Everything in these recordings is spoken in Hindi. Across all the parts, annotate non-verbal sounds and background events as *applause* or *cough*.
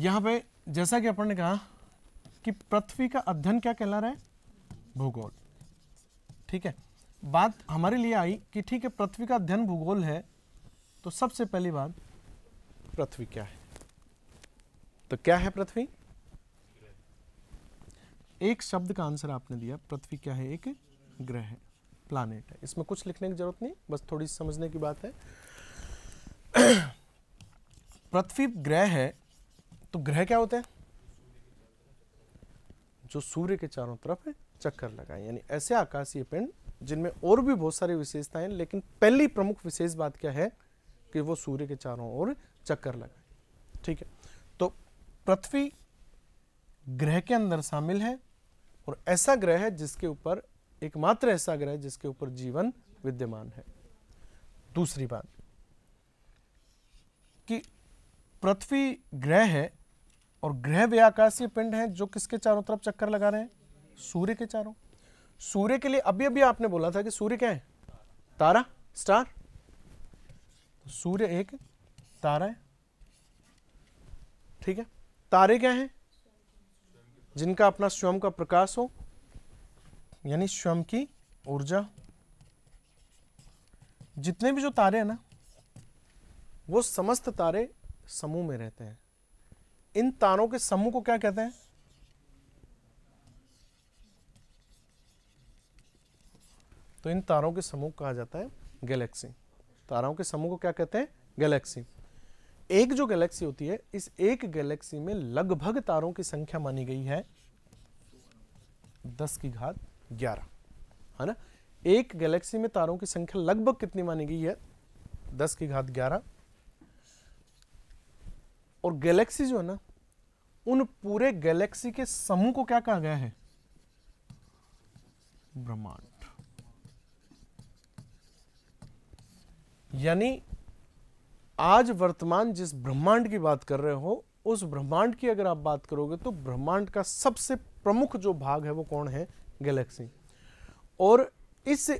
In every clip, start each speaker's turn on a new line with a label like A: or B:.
A: यहां पे जैसा कि अपन ने कहा कि पृथ्वी का अध्ययन क्या कहला रहा है भूगोल ठीक है बात हमारे लिए आई कि ठीक है पृथ्वी का अध्ययन भूगोल है तो सबसे पहली बात पृथ्वी क्या है तो क्या है पृथ्वी एक शब्द का आंसर आपने दिया पृथ्वी क्या है एक ग्रह है प्लानेट है इसमें कुछ लिखने की जरूरत नहीं बस थोड़ी समझने की बात है *clears throat* पृथ्वी ग्रह है तो ग्रह क्या होते हैं जो सूर्य के चारों तरफ चक्कर लगाए यानी ऐसे आकाशीय पिंड जिनमें और भी बहुत सारी विशेषताएं लेकिन पहली प्रमुख विशेष बात क्या है कि वो सूर्य के चारों ओर चक्कर लगाए ठीक है तो पृथ्वी ग्रह के अंदर शामिल है और ऐसा ग्रह है जिसके ऊपर एकमात्र ऐसा ग्रह जिसके ऊपर जीवन विद्यमान है दूसरी बात कि पृथ्वी ग्रह है और ग्रह व्याकाशीय पिंड हैं जो किसके चारों तरफ चक्कर लगा रहे हैं सूर्य के चारों सूर्य के लिए अभी अभी आपने बोला था कि सूर्य क्या है तारा स्टार तो सूर्य एक तारा है ठीक है तारे क्या हैं जिनका अपना स्वयं का प्रकाश हो यानी स्वयं की ऊर्जा जितने भी जो तारे हैं ना वो समस्त तारे समूह में रहते हैं इन तारों के समूह को क्या कहते हैं तो इन तारों के समूह कहा जाता है गैलेक्सी तारों के समूह को क्या कहते हैं गैलेक्सी एक जो गैलेक्सी होती है इस एक गैलेक्सी में लगभग तारों की संख्या मानी गई है दस की घात ग्यारह है ना एक गैलेक्सी में तारों की संख्या लगभग कितनी मानी गई है दस की घात ग्यारह और गैलेक्सी जो है ना उन पूरे गैलेक्सी के समूह को क्या कहा गया है ब्रह्मांड यानी आज वर्तमान जिस ब्रह्मांड की बात कर रहे हो उस ब्रह्मांड की अगर आप बात करोगे तो ब्रह्मांड का सबसे प्रमुख जो भाग है वो कौन है गैलेक्सी और इस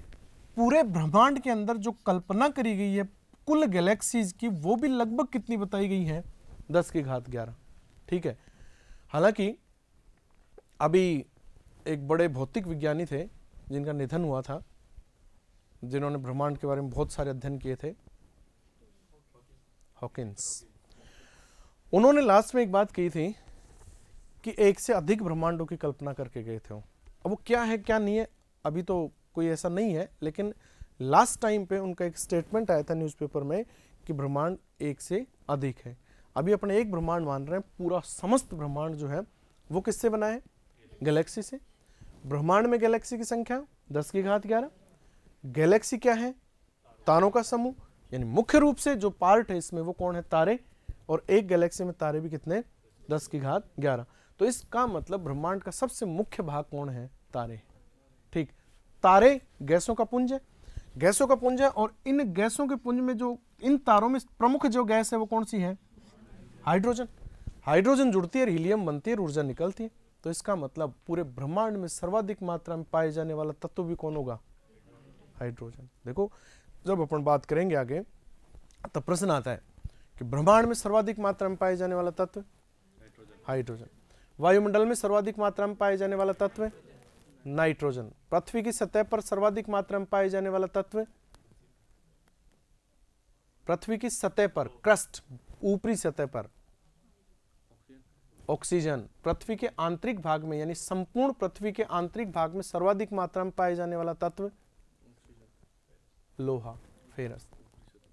A: पूरे ब्रह्मांड के अंदर जो कल्पना करी गई है कुल गैलेक्सीज की वो भी लगभग कितनी बताई गई है दस की घात ग्यारह ठीक है हालांकि अभी एक बड़े भौतिक विज्ञानी थे जिनका निधन हुआ था जिन्होंने ब्रह्मांड के बारे में बहुत सारे अध्ययन किए थे हॉकिंस उन्होंने लास्ट में एक बात कही थी कि एक से अधिक ब्रह्मांडों की कल्पना करके गए थे अब वो क्या है क्या नहीं है अभी तो कोई ऐसा नहीं है लेकिन लास्ट टाइम पे उनका एक स्टेटमेंट आया था न्यूज़पेपर में कि ब्रह्मांड एक से अधिक है अभी अपने एक ब्रह्मांड मान रहे हैं पूरा समस्त ब्रह्मांड जो है वो किससे बना है गैलेक्सी से ब्रह्मांड में गैलेक्सी की संख्या दस की घात ग्यारह गैलेक्सी क्या है तारों का समूह यानी मुख्य रूप से जो पार्ट है इसमें वो कौन है तारे और एक गैलेक्सी में तारे भी कितने दस की घात ग्यारह तो इसका मतलब ब्रह्मांड का सबसे मुख्य भाग कौन है तारे ठीक तारे गैसों का पुंज है गैसों का पुंज है और इन गैसों के पुंज में जो इन तारों में प्रमुख जो गैस है वो कौन सी है हाइड्रोजन हाइड्रोजन जुड़ती है और हीलियम बनती है ऊर्जा निकलती है तो इसका मतलब पूरे ब्रह्मांड में सर्वाधिक मात्रा में पाए जाने वाला तत्व भी कौन होगा हाइड्रोजन देखो जब अपन बात करेंगे आगे तब प्रश्न आता है कि ब्रह्मांड में सर्वाधिक मात्रा में पाए जाने वाला तत्व हाइड्रोजन वायुमंडल में सर्वाधिक मात्रा में पाए जाने वाला तत्व नाइट्रोजन पृथ्वी की सतह पर सर्वाधिक मात्रा में पाए जाने वाला तत्व पृथ्वी की सतह पर क्रस्ट ऊपरी सतह पर ऑक्सीजन पृथ्वी के आंतरिक भाग में यानी संपूर्ण पृथ्वी के आंतरिक भाग में सर्वाधिक मात्रा में पाए जाने वाला तत्व लोहा फेरस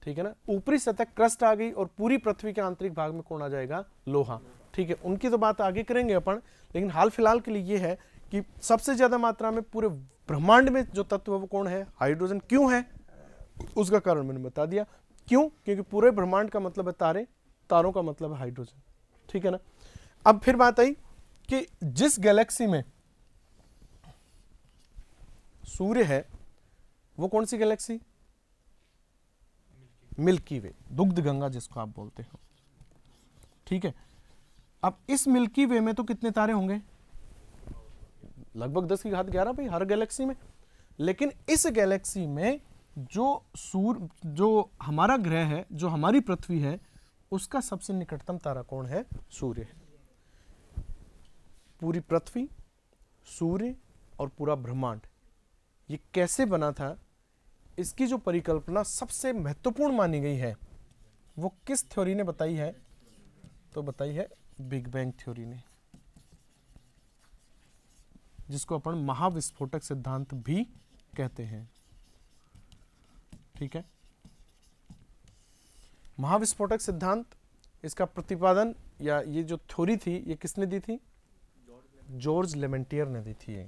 A: ठीक है ना ऊपरी सतह क्रस्ट आ गई और पूरी पृथ्वी के आंतरिक भाग में कौन आ जाएगा लोहा ठीक है उनकी तो बात आगे करेंगे अपन लेकिन हाल फिलहाल के लिए यह है कि सबसे ज्यादा मात्रा में पूरे ब्रह्मांड में जो तत्व है वो कौन है हाइड्रोजन क्यों है उसका कारण मैंने बता दिया क्यों क्योंकि पूरे ब्रह्मांड का मतलब है तारे तारों का मतलब है हाइड्रोजन ठीक है ना अब फिर बात आई कि जिस गैलेक्सी में सूर्य है वो कौन सी गैलेक्सी मिल्की वे दुग्ध गंगा जिसको आप बोलते हो ठीक है अब इस मिल्की वे में तो कितने तारे होंगे लगभग दस की घात ग्यारह भाई हर गैलेक्सी में लेकिन इस गैलेक्सी में जो सूर्य जो हमारा ग्रह है जो हमारी पृथ्वी है उसका सबसे निकटतम तारा कौन है सूर्य है पूरी पृथ्वी सूर्य और पूरा ब्रह्मांड ये कैसे बना था इसकी जो परिकल्पना सबसे महत्वपूर्ण मानी गई है वो किस थ्योरी ने बताई है तो बताई है बिग बैंग थ्योरी ने जिसको अपन महाविस्फोटक सिद्धांत भी कहते हैं ठीक है महाविस्फोटक सिद्धांत इसका प्रतिपादन या ये जो थ्योरी थी ये किसने दी थी जॉर्ज लेमेंटियर ने दी थी ये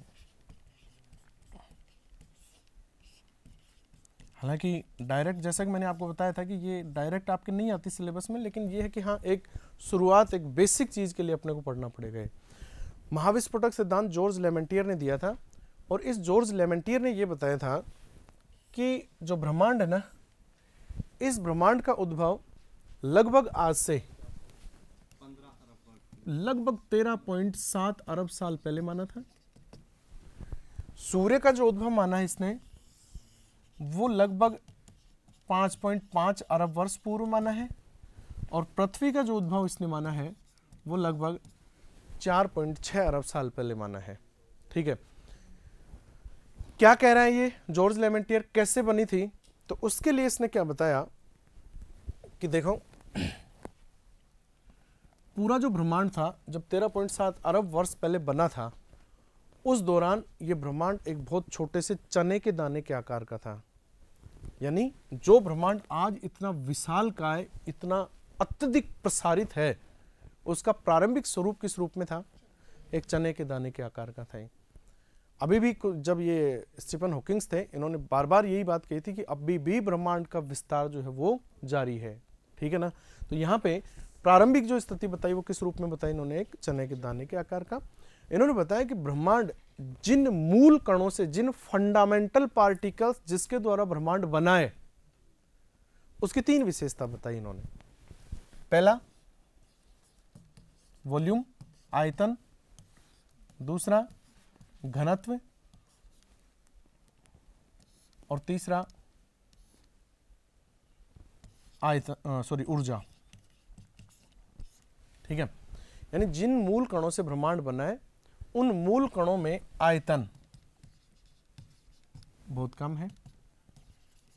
A: हालांकि डायरेक्ट जैसा कि मैंने आपको बताया था कि ये डायरेक्ट आपके नहीं आती सिलेबस में लेकिन ये है कि हाँ एक शुरुआत एक बेसिक चीज़ के लिए अपने को पढ़ना पड़ेगा महाविस्फोटक सिद्धांत जॉर्ज लेमेंटियर ने दिया था और इस जॉर्ज लेमेंटियर ने यह बताया था कि जो ब्रह्मांड है ना इस ब्रह्मांड का उद्भव लगभग आज से लगभग तेरह पॉइंट सात अरब साल पहले माना था सूर्य का जो उद्भव माना है इसने वो लगभग पांच पॉइंट पांच अरब वर्ष पूर्व माना है और पृथ्वी का जो उद्भव इसने माना है वो लगभग चार पॉइंट छः अरब साल पहले माना है ठीक है क्या कह रहा है ये जॉर्ज लेमेंटियर कैसे बनी थी तो उसके लिए इसने क्या बताया कि देखो पूरा जो ब्रह्मांड था जब 13.7 अरब वर्ष पहले बना था उस दौरान ये ब्रह्मांड एक बहुत छोटे से चने के दाने के आकार का था यानी जो ब्रह्मांड आज इतना विशाल काय इतना अत्यधिक प्रसारित है उसका प्रारंभिक स्वरूप किस रूप में था एक चने के दाने के आकार का था अभी भी जब ये स्टीफन हॉकिंग्स थे इन्होंने बार बार यही बात कही थी कि अभी भी ब्रह्मांड का विस्तार जो है वो जारी है ठीक है ना तो यहाँ पे प्रारंभिक जो स्थिति बताई वो किस रूप में बताई इन्होंने एक चने के दाने के आकार का इन्होंने बताया कि ब्रह्मांड जिन मूल कणों से जिन फंडामेंटल पार्टिकल्स जिसके द्वारा ब्रह्मांड बनाए उसकी तीन विशेषता बताई इन्होंने पहला वॉल्यूम आयतन दूसरा घनत्व और तीसरा आयत सॉरी ऊर्जा ठीक है यानी जिन मूल कणों से ब्रह्मांड बना है उन मूल कणों में आयतन बहुत कम है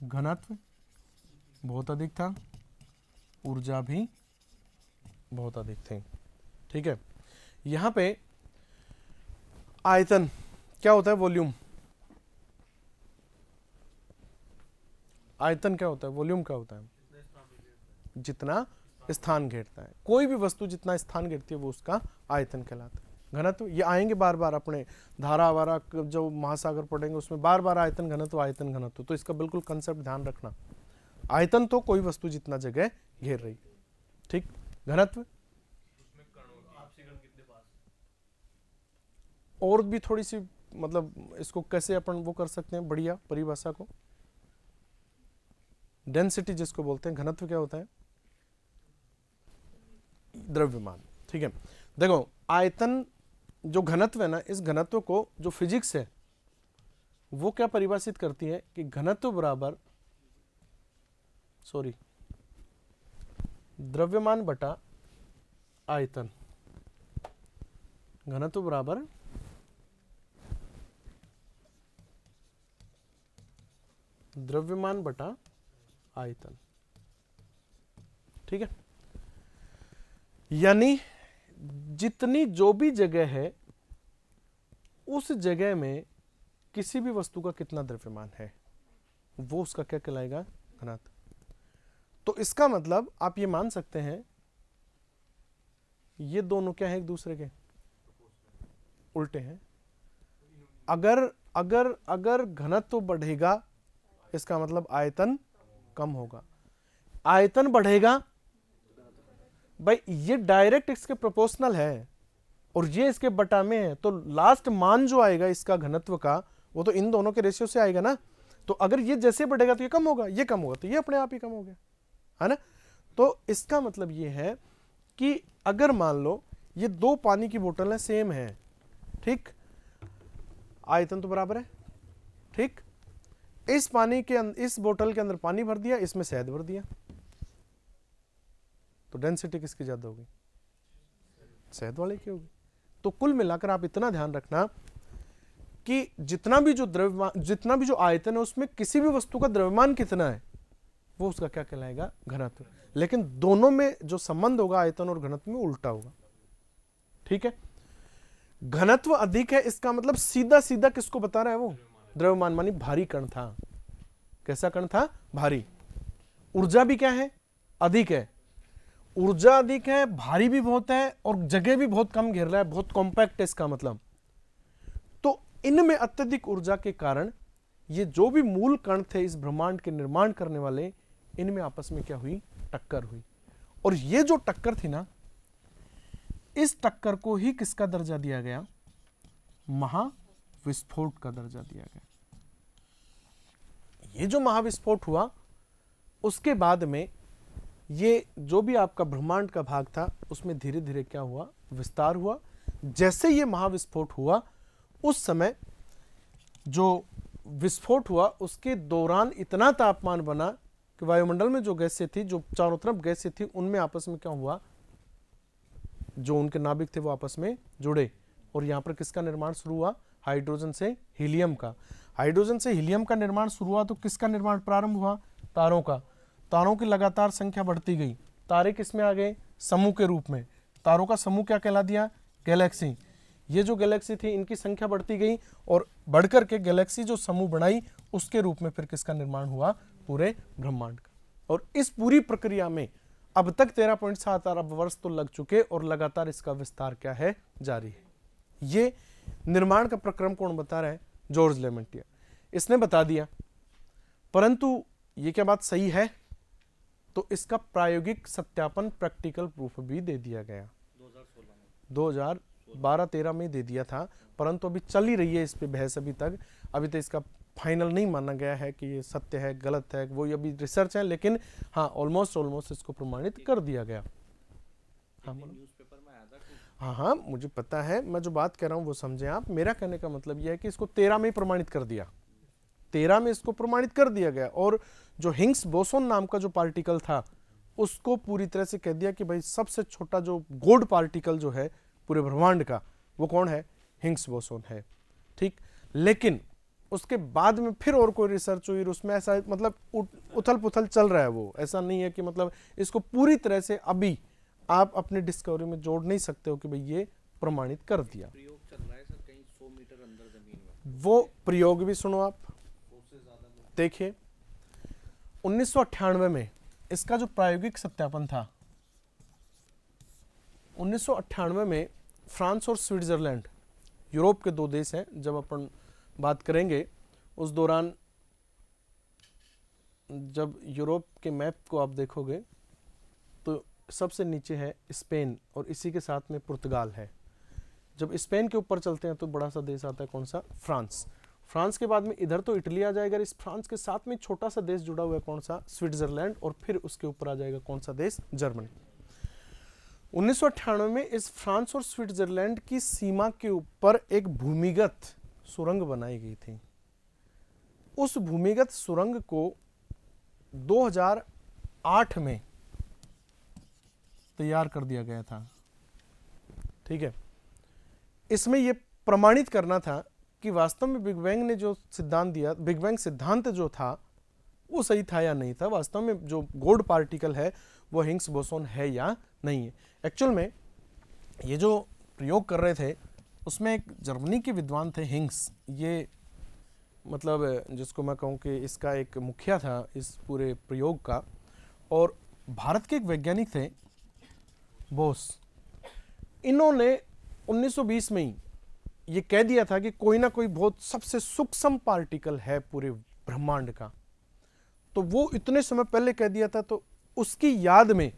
A: घनत्व बहुत अधिक था ऊर्जा भी बहुत अधिक थी ठीक है यहां पे आयतन क्या होता है वॉल्यूम आयतन क्या होता है वॉल्यूम क्या होता है जितना स्थान घेरता है कोई भी वस्तु जितना स्थान घेरती है वो उसका आयतन कहलाता है घनत्व ये आएंगे बार बार अपने धारा वारा जो महासागर पढ़ेंगे उसमें बार बार आयतन घनत्व आयतन घनत्व तो इसका बिल्कुल कंसेप्ट ध्यान रखना आयतन तो कोई वस्तु जितना जगह घेर रही ठीक घनत्व और भी थोड़ी सी मतलब इसको कैसे अपन वो कर सकते हैं बढ़िया परिभाषा को डेंसिटी जिसको बोलते हैं घनत्व क्या होता है द्रव्यमान ठीक है देखो आयतन जो घनत्व है ना इस घनत्व को जो फिजिक्स है वो क्या परिभाषित करती है कि घनत्व बराबर सॉरी द्रव्यमान बटा आयतन घनत्व बराबर द्रव्यमान बटा आयतन ठीक है यानी जितनी जो भी जगह है उस जगह में किसी भी वस्तु का कितना द्रव्यमान है वो उसका क्या कहलाएगा घनत्व तो इसका मतलब आप ये मान सकते हैं ये दोनों क्या है एक दूसरे के उल्टे हैं अगर अगर अगर घनत्व बढ़ेगा इसका मतलब आयतन कम होगा आयतन बढ़ेगा भाई ये डायरेक्ट इसके प्रोपोर्शनल है और ये इसके बटा में है तो लास्ट मान जो आएगा इसका घनत्व का वो तो इन दोनों के रेशियो से आएगा ना तो अगर ये जैसे बढ़ेगा तो ये कम होगा ये कम होगा तो ये अपने आप ही कम हो गया है ना तो इसका मतलब ये है कि अगर मान लो ये दो पानी की है सेम है ठीक आयतन तो बराबर है ठीक इस पानी के अं-, इस बोतल के अंदर पानी भर दिया इसमें शहद भर दिया तो डेंसिटी किसकी ज़्यादा होगी शहद वाले की होगी तो कुल मिलाकर आप इतना ध्यान रखना कि जितना भी जो द्रव्यमान जितना भी जो आयतन है उसमें किसी भी वस्तु का द्रव्यमान कितना है वो उसका क्या कहलाएगा घनत्व लेकिन दोनों में जो संबंध होगा आयतन और घनत्व में उल्टा होगा ठीक है घनत्व अधिक है इसका मतलब सीधा सीधा किसको बता रहा है वो द्रव्यमान मानी भारी कण था कैसा कण था भारी ऊर्जा भी क्या है अधिक है ऊर्जा अधिक है भारी भी बहुत है और जगह भी बहुत कम घेर रहा है बहुत कॉम्पैक्ट है इसका मतलब तो इनमें अत्यधिक ऊर्जा के कारण ये जो भी मूल कण थे इस ब्रह्मांड के निर्माण करने वाले इनमें आपस में क्या हुई टक्कर हुई और ये जो टक्कर थी ना इस टक्कर को ही किसका दर्जा दिया गया महा विस्फोट का दर्जा दिया गया ये जो महाविस्फोट हुआ उसके बाद में ये जो भी आपका ब्रह्मांड का भाग था उसमें धीरे धीरे क्या हुआ विस्तार हुआ जैसे ये महाविस्फोट हुआ उस समय जो विस्फोट हुआ उसके दौरान इतना तापमान बना कि वायुमंडल में जो गैसें थी जो चारों तरफ गैसें थी उनमें आपस में क्या हुआ जो उनके नाभिक थे वो आपस में जुड़े और यहाँ पर किसका निर्माण शुरू हुआ हाइड्रोजन से हीलियम का हाइड्रोजन से हीलियम का निर्माण शुरू हुआ तो किसका निर्माण प्रारंभ हुआ तारों का तारों की लगातार संख्या बढ़ती गई तारे किसमें आ गए समूह के रूप में तारों का समूह क्या कहला दिया गैलेक्सी ये जो गैलेक्सी थी इनकी संख्या बढ़ती गई और बढ़कर के गैलेक्सी जो समूह बनाई उसके रूप में फिर किसका निर्माण हुआ पूरे ब्रह्मांड का और इस पूरी प्रक्रिया में अब तक तेरह पॉइंट सात अरब वर्ष तो लग चुके और लगातार इसका विस्तार क्या है जारी है ये निर्माण का प्रक्रम कौन बता रहा है जॉर्ज लेमेंटिया इसने बता दिया परंतु ये क्या बात सही है तो इसका प्रायोगिक सत्यापन प्रैक्टिकल प्रूफ भी दे दिया गया 2016 2012-13 में दे दिया था परंतु अभी चल ही रही है इस पर बहस अभी तक अभी तो इसका फाइनल नहीं माना गया है कि ये सत्य है गलत है वो अभी रिसर्च है लेकिन हाँ ऑलमोस्ट ऑलमोस्ट इसको प्रमाणित कर दिया गया हाँ बोलो हाँ हाँ मुझे पता है मैं जो बात कर रहा हूँ वो समझें आप मेरा कहने का मतलब यह है कि इसको तेरह में प्रमाणित कर दिया तेरह में इसको प्रमाणित कर दिया गया और जो हिंग्स बोसोन नाम का जो पार्टिकल था उसको पूरी तरह से कह दिया कि भाई सबसे छोटा जो गोल्ड पार्टिकल जो है पूरे ब्रह्मांड का वो कौन है हिंग्स बोसोन है ठीक लेकिन उसके बाद में फिर और कोई रिसर्च हुई उसमें ऐसा मतलब उथल पुथल चल रहा है वो ऐसा नहीं है कि मतलब इसको पूरी तरह से अभी आप अपने डिस्कवरी में जोड़ नहीं सकते हो कि भाई ये प्रमाणित कर दिया वो प्रयोग भी सुनो आप देखिए उन्नीस में इसका जो प्रायोगिक सत्यापन था उन्नीस में फ्रांस और स्विट्ज़रलैंड यूरोप के दो देश हैं जब अपन बात करेंगे उस दौरान जब यूरोप के मैप को आप देखोगे सबसे नीचे है स्पेन और इसी के साथ में पुर्तगाल है जब स्पेन के ऊपर चलते हैं तो बड़ा सा देश आता है कौन सा फ्रांस फ्रांस के बाद में इधर तो इटली आ जाएगा इस फ्रांस के साथ में छोटा सा देश जुड़ा हुआ है कौन सा स्विट्जरलैंड और फिर उसके ऊपर आ जाएगा कौन सा देश जर्मनी उन्नीस में इस फ्रांस और स्विट्जरलैंड की सीमा के ऊपर एक भूमिगत सुरंग बनाई गई थी उस भूमिगत सुरंग को 2008 में तैयार कर दिया गया था ठीक है इसमें यह प्रमाणित करना था कि वास्तव में बिग बैंग ने जो सिद्धांत दिया बिग बैंग सिद्धांत जो था वो सही था या नहीं था वास्तव में जो गोल्ड पार्टिकल है वो हिंग्स बोसोन है या नहीं है एक्चुअल में ये जो प्रयोग कर रहे थे उसमें एक जर्मनी के विद्वान थे हिंग्स ये मतलब जिसको मैं कहूँ कि इसका एक मुखिया था इस पूरे प्रयोग का और भारत के एक वैज्ञानिक थे बोस इन्होंने 1920 में ही ये कह दिया था कि कोई ना कोई बहुत सबसे सूक्ष्म पार्टिकल है पूरे ब्रह्मांड का तो वो इतने समय पहले कह दिया था तो उसकी याद में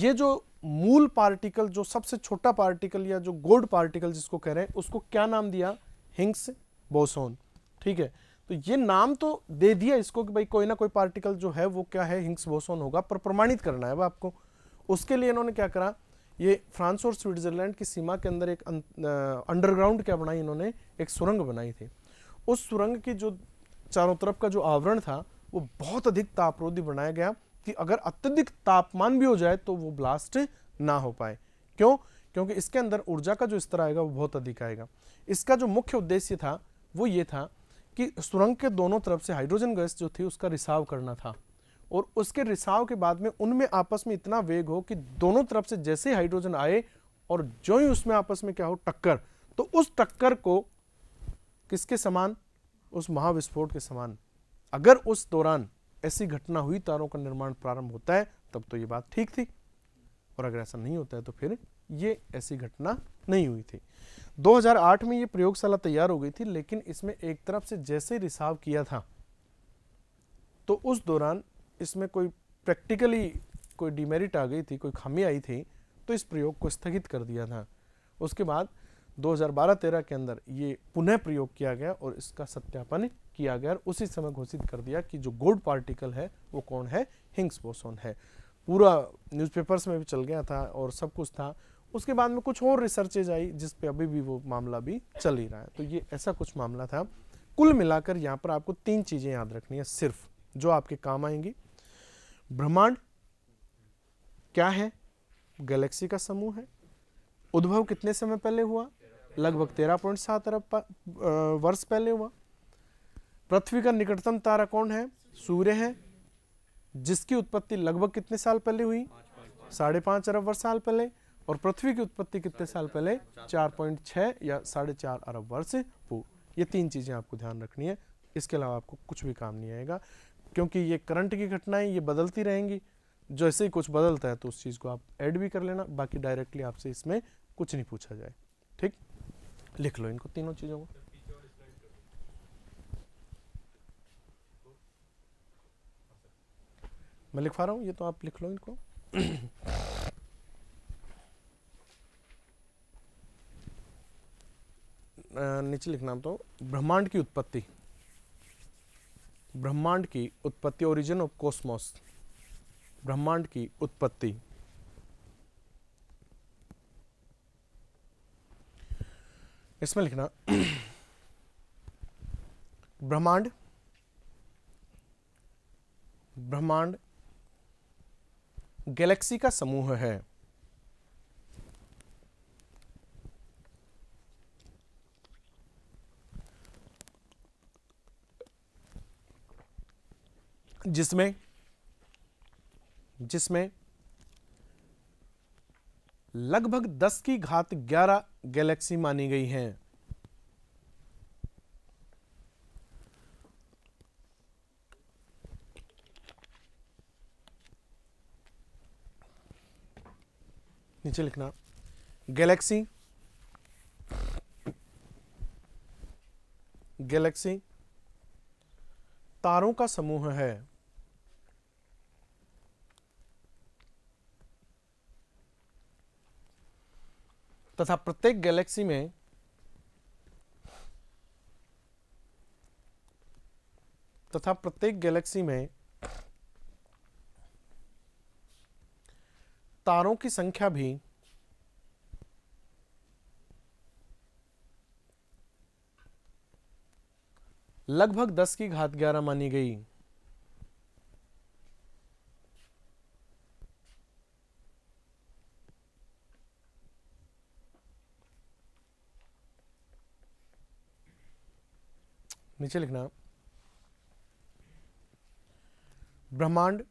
A: ये जो मूल पार्टिकल जो सबसे छोटा पार्टिकल या जो गोल्ड पार्टिकल जिसको कह रहे हैं उसको क्या नाम दिया हिंग्स बोसोन ठीक है तो ये नाम तो दे दिया इसको कि भाई कोई ना कोई पार्टिकल जो है वो क्या है हिंग्स बोसोन होगा पर प्रमाणित करना है वह आपको उसके लिए इन्होंने क्या करा ये फ्रांस और स्विट्जरलैंड की सीमा के अंदर एक अंडरग्राउंड क्या बनाई इन्होंने एक सुरंग बनाई थी उस सुरंग की जो चारों तरफ का जो आवरण था वो बहुत अधिक तापरोधी बनाया गया कि अगर अत्यधिक तापमान भी हो जाए तो वो ब्लास्ट ना हो पाए क्यों क्योंकि इसके अंदर ऊर्जा का जो स्तर आएगा वो बहुत अधिक आएगा इसका जो मुख्य उद्देश्य था वो ये था कि सुरंग के दोनों तरफ से हाइड्रोजन गैस जो थी उसका रिसाव करना था और उसके रिसाव के बाद में उनमें आपस में इतना वेग हो कि दोनों तरफ से जैसे हाइड्रोजन आए और जो ही उसमें आपस में क्या हो टक्कर तो उस टक्कर को किसके समान उस महाविस्फोट के समान अगर उस दौरान ऐसी घटना हुई तारों का निर्माण प्रारंभ होता है तब तो ये बात ठीक थी और अगर ऐसा नहीं होता है तो फिर ये ऐसी घटना नहीं हुई थी 2008 में ये प्रयोगशाला तैयार हो गई थी लेकिन इसमें एक तरफ से जैसे रिसाव किया था तो उस दौरान इसमें कोई प्रैक्टिकली कोई डिमेरिट आ गई थी कोई खामी आई थी तो इस प्रयोग को स्थगित कर दिया था उसके बाद 2012-13 के अंदर ये पुनः प्रयोग किया गया और इसका सत्यापन किया गया और उसी समय घोषित कर दिया कि जो गोल्ड पार्टिकल है वो कौन है हिंग्स बोसोन है पूरा न्यूज़पेपर्स में भी चल गया था और सब कुछ था उसके बाद में कुछ और रिसर्चेज आई जिस पे अभी भी वो मामला भी चल ही रहा है तो ये ऐसा कुछ मामला था कुल मिलाकर यहाँ पर आपको तीन चीज़ें याद रखनी है सिर्फ जो आपके काम आएंगी ब्रह्मांड क्या है गैलेक्सी का समूह है उद्भव कितने समय पहले हुआ लगभग तेरह पॉइंट सात अरब वर्ष पहले हुआ पृथ्वी का निकटतम तारा कौन है सूर्य है जिसकी उत्पत्ति लगभग कितने साल पहले हुई साढ़े पांच अरब वर्ष साल पहले और पृथ्वी की उत्पत्ति कितने साल पहले चार पॉइंट छह या साढ़े चार अरब वर्ष हो ये तीन चीज़ें आपको ध्यान रखनी है इसके अलावा आपको कुछ भी काम नहीं आएगा क्योंकि ये करंट की घटनाएं ये बदलती रहेंगी जैसे ही कुछ बदलता है तो उस चीज़ को आप ऐड भी कर लेना बाकी डायरेक्टली आपसे इसमें कुछ नहीं पूछा जाए ठीक लिख लो इनको तीनों चीज़ों को मैं लिखवा रहा हूं ये तो आप लिख लो इनको *clears throat* नीचे लिखना तो ब्रह्मांड की उत्पत्ति ब्रह्मांड की उत्पत्ति ओरिजिन ऑफ कॉस्मोस ब्रह्मांड की उत्पत्ति इसमें लिखना *clears throat* ब्रह्मांड ब्रह्मांड गैलेक्सी का समूह है जिसमें जिसमें लगभग 10 की घात 11 गैलेक्सी मानी गई हैं नीचे लिखना गैलेक्सी गैलेक्सी तारों का समूह है तथा प्रत्येक गैलेक्सी में तथा प्रत्येक गैलेक्सी में तारों की संख्या भी लगभग 10 की घात 11 मानी गई नीचे लिखना ब्रह्मांड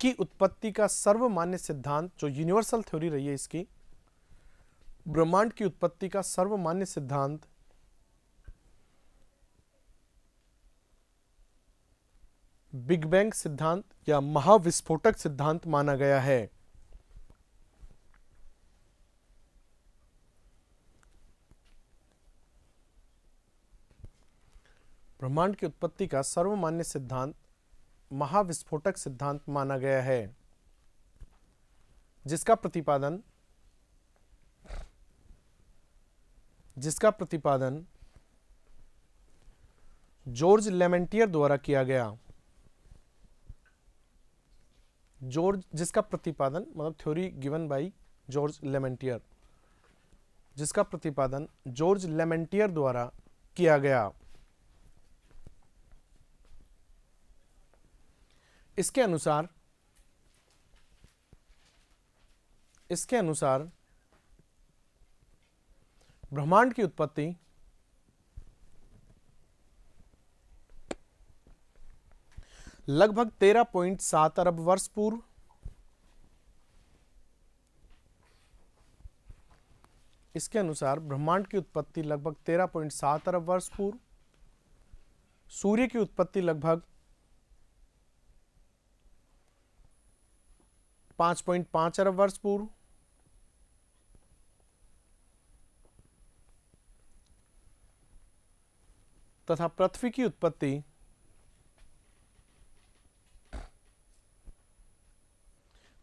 A: की उत्पत्ति का सर्वमान्य सिद्धांत जो यूनिवर्सल थ्योरी रही है इसकी ब्रह्मांड की उत्पत्ति का सर्वमान्य सिद्धांत बिग बैंग सिद्धांत या महाविस्फोटक सिद्धांत माना गया है ब्रह्मांड की उत्पत्ति का सर्वमान्य सिद्धांत महाविस्फोटक सिद्धांत माना गया है जिसका प्रतिपादन जिसका प्रतिपादन जॉर्ज लेमेंटियर द्वारा किया गया जॉर्ज जिसका प्रतिपादन मतलब theory given by George Lemaitre जिसका प्रतिपादन जॉर्ज लेमेंटियर द्वारा किया गया इसके अनुसार इसके अनुसार ब्रह्मांड की उत्पत्ति लगभग तेरह पॉइंट सात अरब वर्ष पूर्व इसके अनुसार ब्रह्मांड की उत्पत्ति लगभग तेरह पॉइंट सात अरब वर्ष पूर्व सूर्य की उत्पत्ति लगभग पांच पॉइंट पांच अरब वर्ष पूर्व तथा पृथ्वी की उत्पत्ति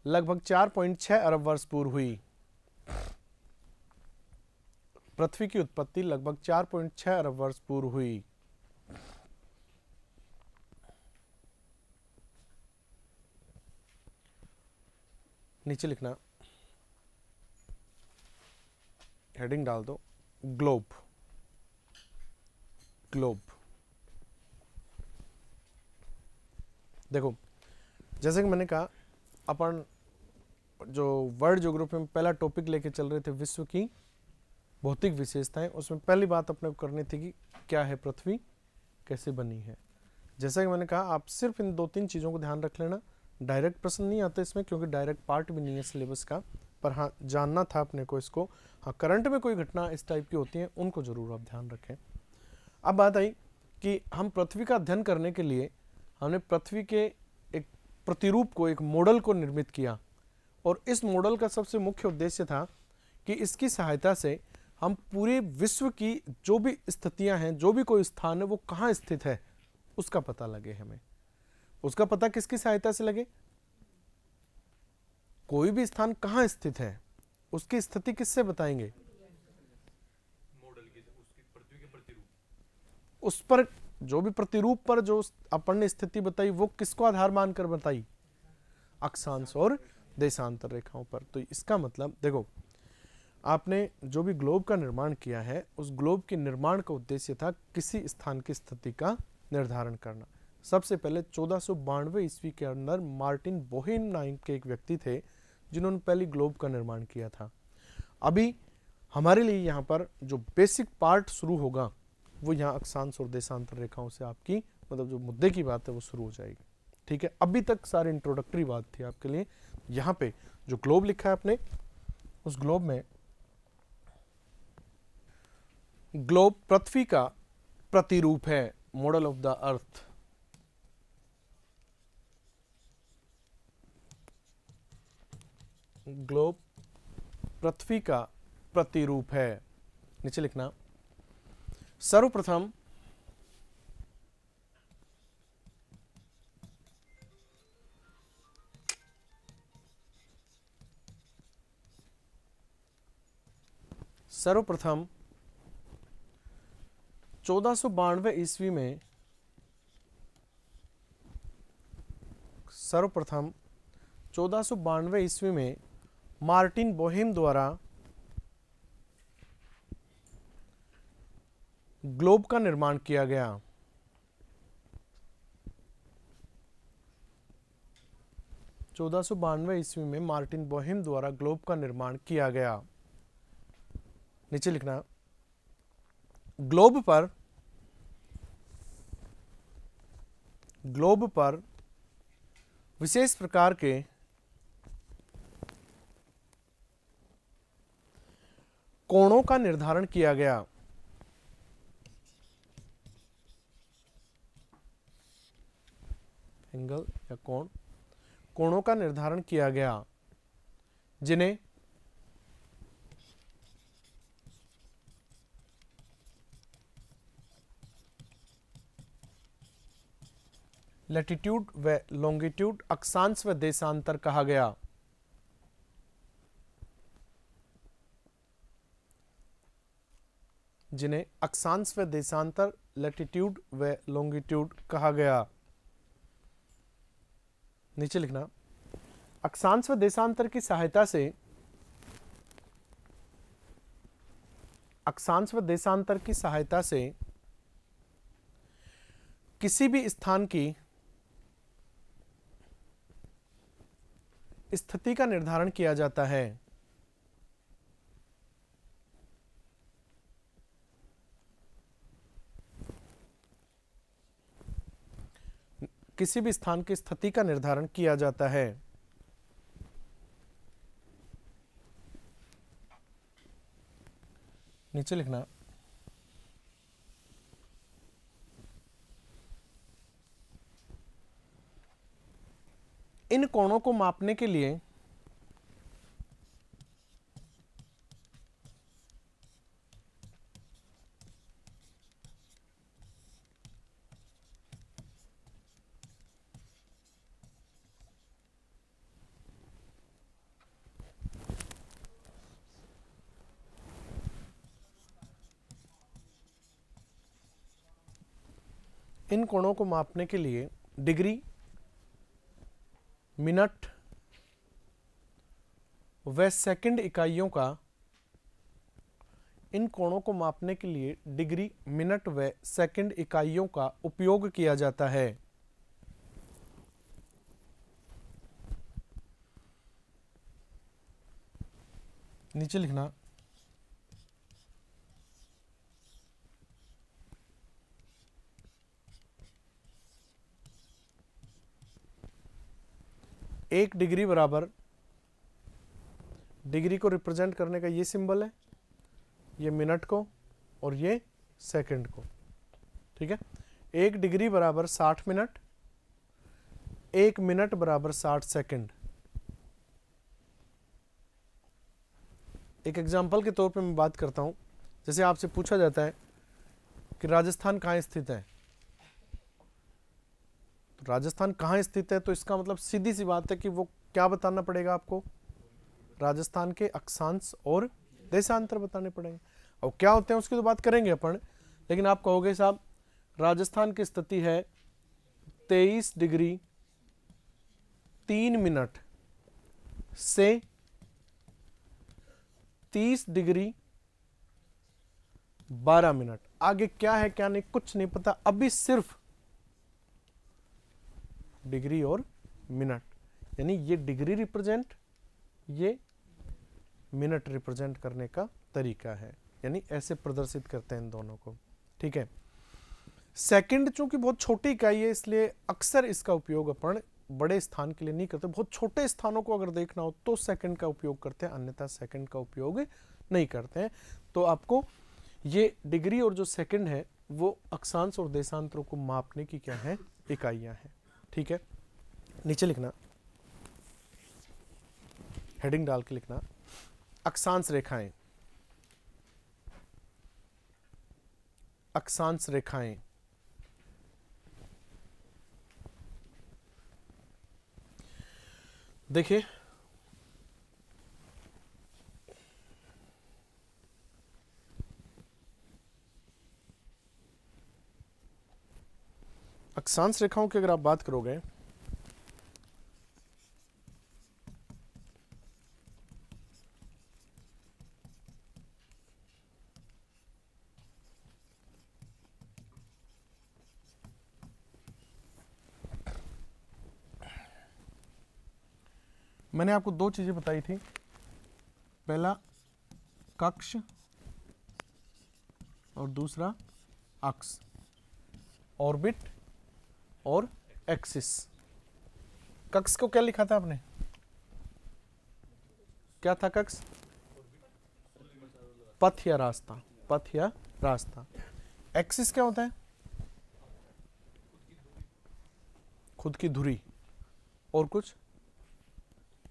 A: लगभग चार पॉइंट छह अरब वर्ष पूर्व हुई पृथ्वी की उत्पत्ति लगभग चार पॉइंट छह अरब वर्ष पूर्व हुई नीचे लिखना हेडिंग डाल दो ग्लोब ग्लोब देखो जैसे कि मैंने कहा अपन जो वर्ल्ड ज्योग्राफी में पहला टॉपिक लेके चल रहे थे विश्व की भौतिक विशेषताएं उसमें पहली बात अपने को करनी थी कि क्या है पृथ्वी कैसे बनी है जैसा कि मैंने कहा आप सिर्फ इन दो तीन चीज़ों को ध्यान रख लेना डायरेक्ट प्रश्न नहीं आता इसमें क्योंकि डायरेक्ट पार्ट भी नहीं है सिलेबस का पर हाँ जानना था अपने को इसको हाँ करंट में कोई घटना इस टाइप की होती है उनको ज़रूर आप ध्यान रखें अब बात आई कि हम पृथ्वी का अध्ययन करने के लिए हमने पृथ्वी के एक प्रतिरूप को एक मॉडल को निर्मित किया और इस मॉडल का सबसे मुख्य उद्देश्य था कि इसकी सहायता से हम पूरे विश्व की जो भी स्थितियां हैं जो भी कोई स्थान है वो कहाँ स्थित है उसका पता लगे हमें उसका पता किसकी सहायता से लगे कोई भी स्थान कहां स्थित है उसकी स्थिति किससे बताएंगे उस पर जो भी प्रतिरूप पर जो अपन ने स्थिति बताई वो किसको आधार मानकर बताई अक्षांश और देशांतर रेखाओं पर तो इसका मतलब देखो आपने जो भी ग्लोब का निर्माण किया है उस ग्लोब के निर्माण का उद्देश्य था किसी स्थान की स्थिति का निर्धारण करना सबसे पहले चौदह सौ बानवे ईस्वी के अंदर मार्टिन बोहिन नाइम के एक व्यक्ति थे जिन्होंने पहले ग्लोब का निर्माण किया था अभी हमारे लिए यहाँ पर जो बेसिक पार्ट शुरू होगा वो यहाँ अक्षांश और देशांतर रेखाओं से आपकी मतलब जो मुद्दे की बात है वो शुरू हो जाएगी ठीक है अभी तक सारी इंट्रोडक्टरी बात थी आपके लिए यहाँ पे जो ग्लोब लिखा है आपने उस ग्लोब में ग्लोब पृथ्वी का प्रतिरूप है model of the earth globe पृथ्वी का प्रतिरूप है नीचे लिखना सर्वप्रथम सर्वप्रथम चौदह सौ बानवे ईस्वी में सर्वप्रथम चौदह सौ बानवे ईस्वी में मार्टिन बोहेम द्वारा ग्लोब का निर्माण किया गया चौदह सौ बानवे ईस्वी में मार्टिन बोहेम द्वारा ग्लोब का निर्माण किया गया नीचे लिखना ग्लोब पर ग्लोब पर विशेष प्रकार के कोणों का निर्धारण किया गया एंगल या कोण कोणों का निर्धारण किया गया जिन्हें लेटिट्यूड व लॉन्गिट्यूड अक्षांश व देशांतर कहा गया जिन्हें अक्षांश व देशांतर लेटिट्यूड व लॉन्गिट्यूड कहा गया नीचे लिखना अक्षांश व देशांतर की सहायता से अक्षांश व देशांतर की सहायता से किसी भी स्थान की स्थिति का निर्धारण किया जाता है किसी भी स्थान की स्थिति का निर्धारण किया जाता है नीचे लिखना इन कोणों को मापने के लिए इन कोणों को मापने के लिए डिग्री मिनट व सेकंड इकाइयों का इन कोणों को मापने के लिए डिग्री मिनट व सेकंड इकाइयों का उपयोग किया जाता है नीचे लिखना एक डिग्री बराबर डिग्री को रिप्रेजेंट करने का ये सिंबल है ये मिनट को और ये सेकंड को ठीक है एक डिग्री बराबर साठ मिनट एक मिनट बराबर साठ सेकंड एक एग्जांपल के तौर पे मैं बात करता हूँ जैसे आपसे पूछा जाता है कि राजस्थान कहाँ स्थित है राजस्थान कहाँ स्थित है तो इसका मतलब सीधी सी बात है कि वो क्या बताना पड़ेगा आपको राजस्थान के अक्षांश और देशांतर बताने पड़ेंगे और क्या होते हैं उसकी तो बात करेंगे अपन लेकिन आप कहोगे साहब राजस्थान की स्थिति है तेईस डिग्री तीन मिनट से तीस डिग्री बारह मिनट आगे क्या है क्या नहीं कुछ नहीं पता अभी सिर्फ डिग्री और मिनट यानी ये डिग्री रिप्रेजेंट ये मिनट रिप्रेजेंट करने का तरीका है यानी ऐसे प्रदर्शित करते हैं इन दोनों को ठीक है सेकंड चूंकि बहुत छोटी इकाई है इसलिए अक्सर इसका उपयोग अपन बड़े स्थान के लिए नहीं करते बहुत छोटे स्थानों को अगर देखना हो तो सेकंड का उपयोग करते हैं अन्यथा सेकंड का उपयोग नहीं करते हैं तो आपको ये डिग्री और जो सेकंड है वो अक्षांश और देशांतरों को मापने की क्या है इकाइयां हैं ठीक है नीचे लिखना हेडिंग डाल के लिखना अक्षांश रेखाएं अक्षांश रेखाएं देखिए अक्षांश रेखाओं की अगर आप बात करोगे मैंने आपको दो चीज़ें बताई थी पहला कक्ष और दूसरा अक्स ऑर्बिट और एक्सिस कक्ष को क्या लिखा था आपने क्या था कक्ष पथ या रास्ता पथ या रास्ता एक्सिस क्या होता है खुद की धुरी और कुछ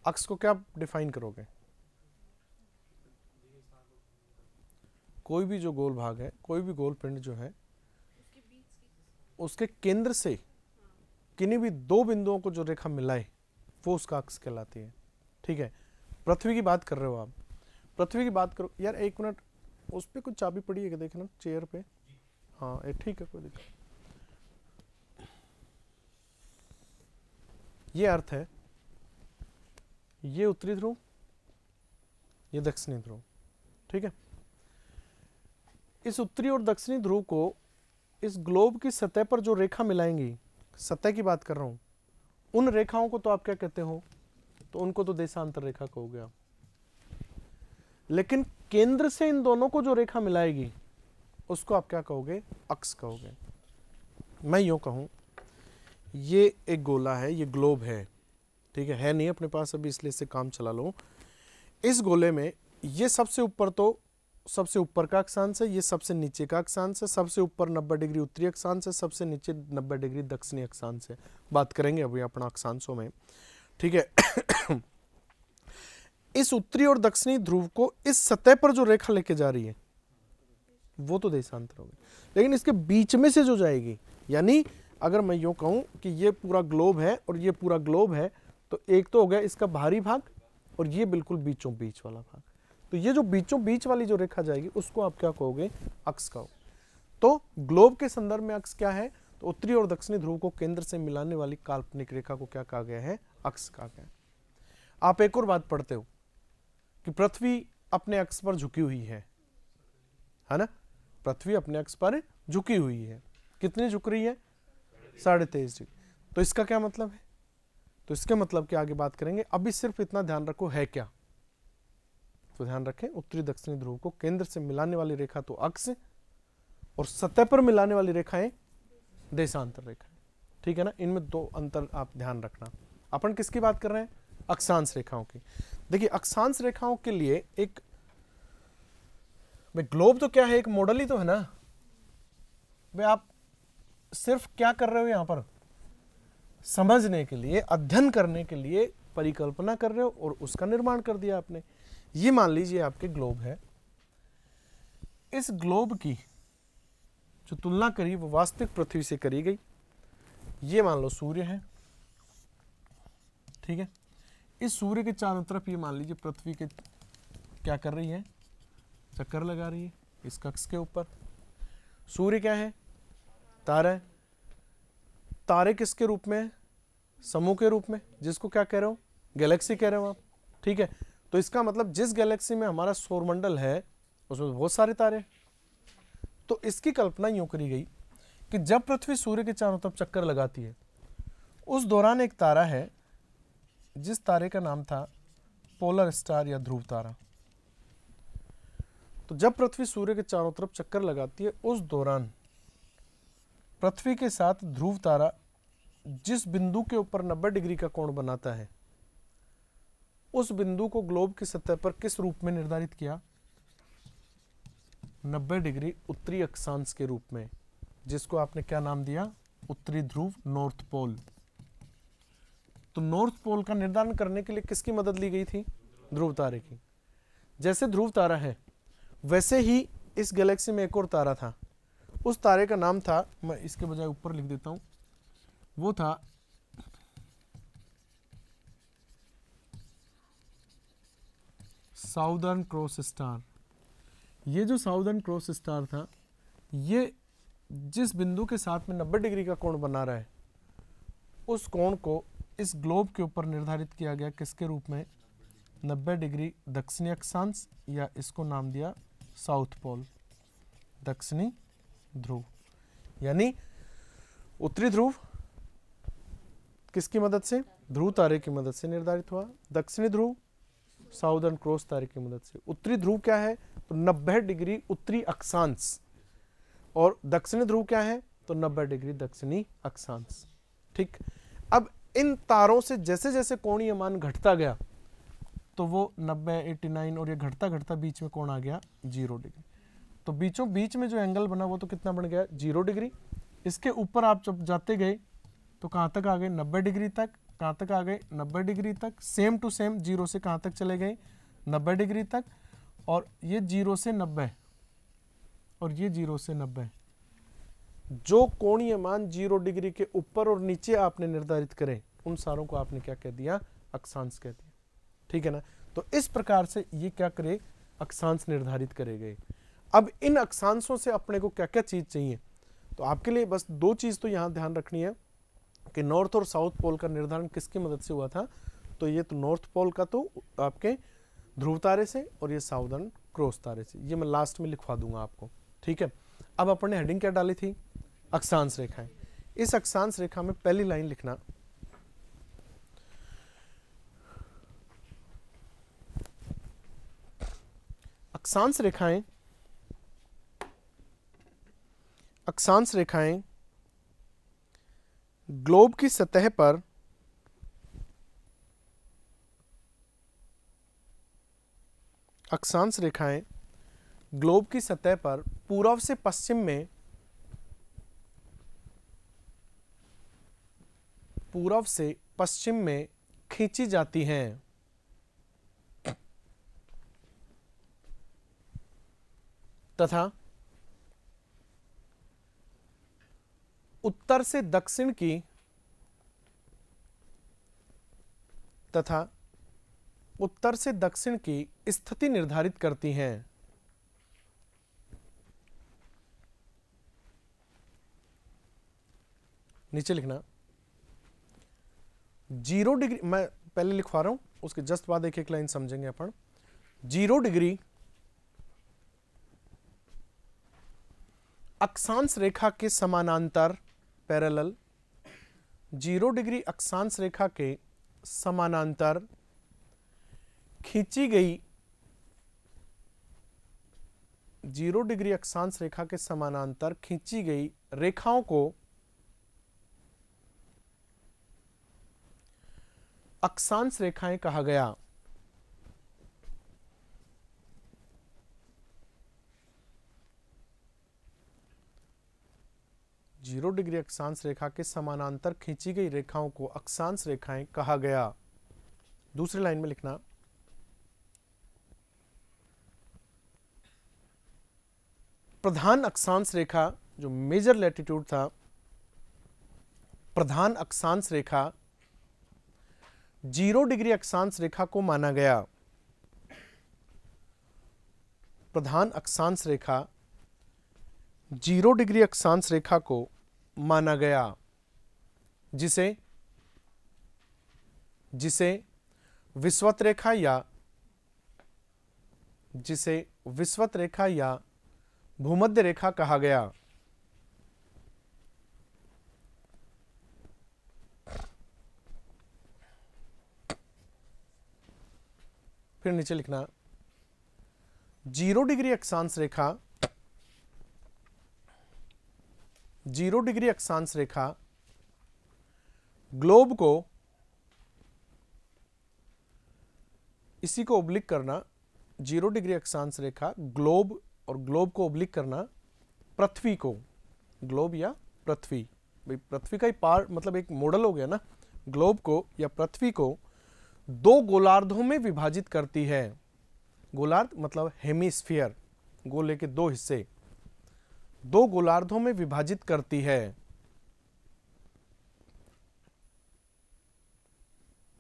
A: अक्स को क्या डिफाइन करोगे कोई भी जो गोल भाग है कोई भी गोल पिंड जो है उसके केंद्र से किन्हीं भी दो बिंदुओं को जो रेखा मिलाए वो उसका अक्ष कहलाती है ठीक है पृथ्वी की बात कर रहे हो आप पृथ्वी की बात करो यार एक मिनट उस पर कुछ चाबी पड़ी है देखना चेयर पे हाँ ठीक है कोई दिक्कत ये अर्थ है ये उत्तरी ध्रुव ये दक्षिणी ध्रुव ठीक है इस उत्तरी और दक्षिणी ध्रुव को इस ग्लोब की सतह पर जो रेखा मिलाएंगी सतह की बात कर रहा हूं उन रेखाओं को तो आप क्या कहते हो तो उनको तो देशांतर रेखा कहोगे गया लेकिन केंद्र से इन दोनों को जो रेखा मिलाएगी उसको आप क्या कहोगे अक्स कहोगे मैं यू कहूं ये एक गोला है ये ग्लोब है ठीक है है नहीं अपने पास अभी इसलिए इससे काम चला लो इस गोले में ये सबसे ऊपर तो सबसे ऊपर का अक्षांश है ये सबसे नीचे का अक्षांश है सबसे ऊपर 90 डिग्री उत्तरी अक्षांश है सबसे नीचे 90 डिग्री दक्षिणी अक्षांश है बात करेंगे अभी अपना अक्षांशों में ठीक है *coughs* इस उत्तरी और दक्षिणी ध्रुव को इस सतह पर जो रेखा लेके जा रही है वो तो देशांतर होगी लेकिन इसके बीच में से जो जाएगी यानी अगर मैं यू कहूं कि ये पूरा ग्लोब है और ये पूरा ग्लोब है तो एक तो हो गया इसका भारी भाग और ये बिल्कुल बीचों बीच वाला भाग तो ये जो बीचों बीच वाली जो रेखा जाएगी उसको आप क्या कहोगे अक्स कहो तो ग्लोब के संदर्भ में अक्स क्या है तो उत्तरी और दक्षिणी ध्रुव को केंद्र से मिलाने वाली काल्पनिक रेखा को क्या कहा गया है अक्स कहा गया आप एक और बात पढ़ते हो कि पृथ्वी अपने अक्ष पर झुकी हुई है है ना पृथ्वी अपने अक्ष पर झुकी हुई है कितनी झुक रही है साढ़े तेईस डिग्री तो इसका क्या मतलब है तो इसके मतलब कि आगे बात करेंगे अभी सिर्फ इतना ध्यान रखो है क्या तो ध्यान रखें उत्तरी दक्षिणी ध्रुव को केंद्र से मिलाने वाली रेखा तो अक्ष और सतह पर मिलाने वाली रेखाएं देशांतर रेखा ठीक है ना इनमें दो अंतर आप ध्यान रखना अपन किसकी बात कर रहे हैं अक्षांश रेखाओं की देखिए अक्षांश रेखाओं के लिए एक ग्लोब तो क्या है एक मॉडल ही तो है ना भाई आप सिर्फ क्या कर रहे हो यहां पर समझने के लिए अध्ययन करने के लिए परिकल्पना कर रहे हो और उसका निर्माण कर दिया आपने ये मान लीजिए आपके ग्लोब है इस ग्लोब की जो तुलना करी वो वास्तविक पृथ्वी से करी गई ये मान लो सूर्य है ठीक है इस सूर्य के चारों तरफ ये मान लीजिए पृथ्वी के क्या कर रही है चक्कर लगा रही है इस कक्ष के ऊपर सूर्य क्या है तारा है तारे किसके रूप में समूह के रूप में जिसको क्या कह रहे हो गैलेक्सी कह रहे हो आप ठीक है तो इसका मतलब जिस गैलेक्सी में हमारा सौरमंडल है उसमें बहुत सारे तारे तो इसकी कल्पना यूं करी गई कि जब पृथ्वी सूर्य के चारों तरफ चक्कर लगाती है उस दौरान एक तारा है जिस तारे का नाम था पोलर स्टार या ध्रुव तारा तो जब पृथ्वी सूर्य के चारों तरफ चक्कर लगाती है उस दौरान पृथ्वी के साथ ध्रुव तारा जिस बिंदु के ऊपर 90 डिग्री का कोण बनाता है उस बिंदु को ग्लोब की सतह पर किस रूप में निर्धारित किया 90 डिग्री उत्तरी अक्षांश के रूप में जिसको आपने क्या नाम दिया उत्तरी ध्रुव नॉर्थ पोल तो नॉर्थ पोल का निर्धारण करने के लिए किसकी मदद ली गई थी ध्रुव तारे की जैसे ध्रुव तारा है वैसे ही इस गैलेक्सी में एक और तारा था उस तारे का नाम था मैं इसके बजाय ऊपर लिख देता हूं वो था साउदर्न क्रॉस स्टार ये जो साउदर्न क्रॉस स्टार था ये जिस बिंदु के साथ में 90 डिग्री का कोण बना रहा है उस कोण को इस ग्लोब के ऊपर निर्धारित किया गया किसके रूप में 90 डिग्री दक्षिणी अक्षांश या इसको नाम दिया साउथ पोल दक्षिणी ध्रुव यानी उत्तरी ध्रुव किसकी मदद से ध्रुव तारे की मदद से निर्धारित हुआ दक्षिणी ध्रुव साउदर्न क्रॉस तारे की मदद से उत्तरी ध्रुव क्या है तो 90 डिग्री उत्तरी अक्षांश और दक्षिणी ध्रुव क्या है तो 90 डिग्री दक्षिणी अक्षांश ठीक अब इन तारों से जैसे जैसे कोणीय मान घटता गया तो वो 90 89 और ये घटता घटता बीच में कोण आ गया जीरो डिग्री तो बीचों बीच में जो एंगल बना वो तो कितना बन गया जीरो डिग्री इसके ऊपर आप जब जाते गए तो कहाँ तक आ गए नब्बे डिग्री तक कहाँ तक आ गए 90 डिग्री तक सेम टू सेम जीरो से कहाँ तक चले गए 90 डिग्री तक और ये जीरो से 90 और ये जीरो से 90 जो कोणीय मान जीरो डिग्री के ऊपर और नीचे आपने निर्धारित करें उन सारों को आपने क्या कह दिया अक्षांश कह दिया ठीक है ना तो इस प्रकार से ये क्या करे अक्षांश निर्धारित करे गए अब इन अक्षांशों से अपने को क्या क्या चीज़ चाहिए तो आपके लिए बस दो चीज़ तो यहाँ ध्यान रखनी है कि नॉर्थ और साउथ पोल का निर्धारण किसकी मदद से हुआ था तो ये तो नॉर्थ पोल का तो आपके ध्रुव तारे से और ये साउदर्न क्रोस तारे से ये मैं लास्ट में लिखवा दूंगा आपको ठीक है अब अपन ने हेडिंग क्या डाली थी अक्षांश रेखाएं इस अक्षांश रेखा में पहली लाइन लिखना अक्षांश रेखाएं अक्षांश रेखाएं ग्लोब की सतह पर अक्षांश रेखाएं ग्लोब की सतह पर पूर्व से पश्चिम में पूर्व से पश्चिम में खींची जाती हैं तथा उत्तर से दक्षिण की तथा उत्तर से दक्षिण की स्थिति निर्धारित करती हैं नीचे लिखना जीरो डिग्री मैं पहले लिखवा रहा हूं उसके जस्ट बाद एक एक लाइन समझेंगे अपन जीरो डिग्री अक्षांश रेखा के समानांतर पैरेलल जीरो डिग्री अक्षांश रेखा के समानांतर खींची गई जीरो डिग्री अक्षांश रेखा के समानांतर खींची गई रेखाओं को अक्षांश रेखाएं कहा गया जीरो डिग्री अक्षांश रेखा के समानांतर खींची गई रेखाओं को अक्षांश रेखाएं कहा गया दूसरी लाइन में लिखना प्रधान अक्षांश रेखा जो मेजर लैटिट्यूड था प्रधान अक्षांश रेखा जीरो डिग्री अक्षांश रेखा को माना गया प्रधान अक्षांश रेखा जीरो डिग्री अक्षांश रेखा को माना गया जिसे जिसे विश्वत रेखा या जिसे विश्वत रेखा या भूमध्य रेखा कहा गया फिर नीचे लिखना जीरो डिग्री अक्षांश रेखा जीरो डिग्री अक्षांश रेखा ग्लोब को इसी को उब्लिक करना जीरो डिग्री अक्षांश रेखा ग्लोब और ग्लोब को उब्लिक करना पृथ्वी को ग्लोब या पृथ्वी भाई पृथ्वी का ही पार्ट मतलब एक मॉडल हो गया ना ग्लोब को या पृथ्वी को दो गोलार्धों में विभाजित करती है गोलार्ध मतलब हेमिस्फीयर गोले के दो हिस्से दो गोलार्धों में विभाजित करती है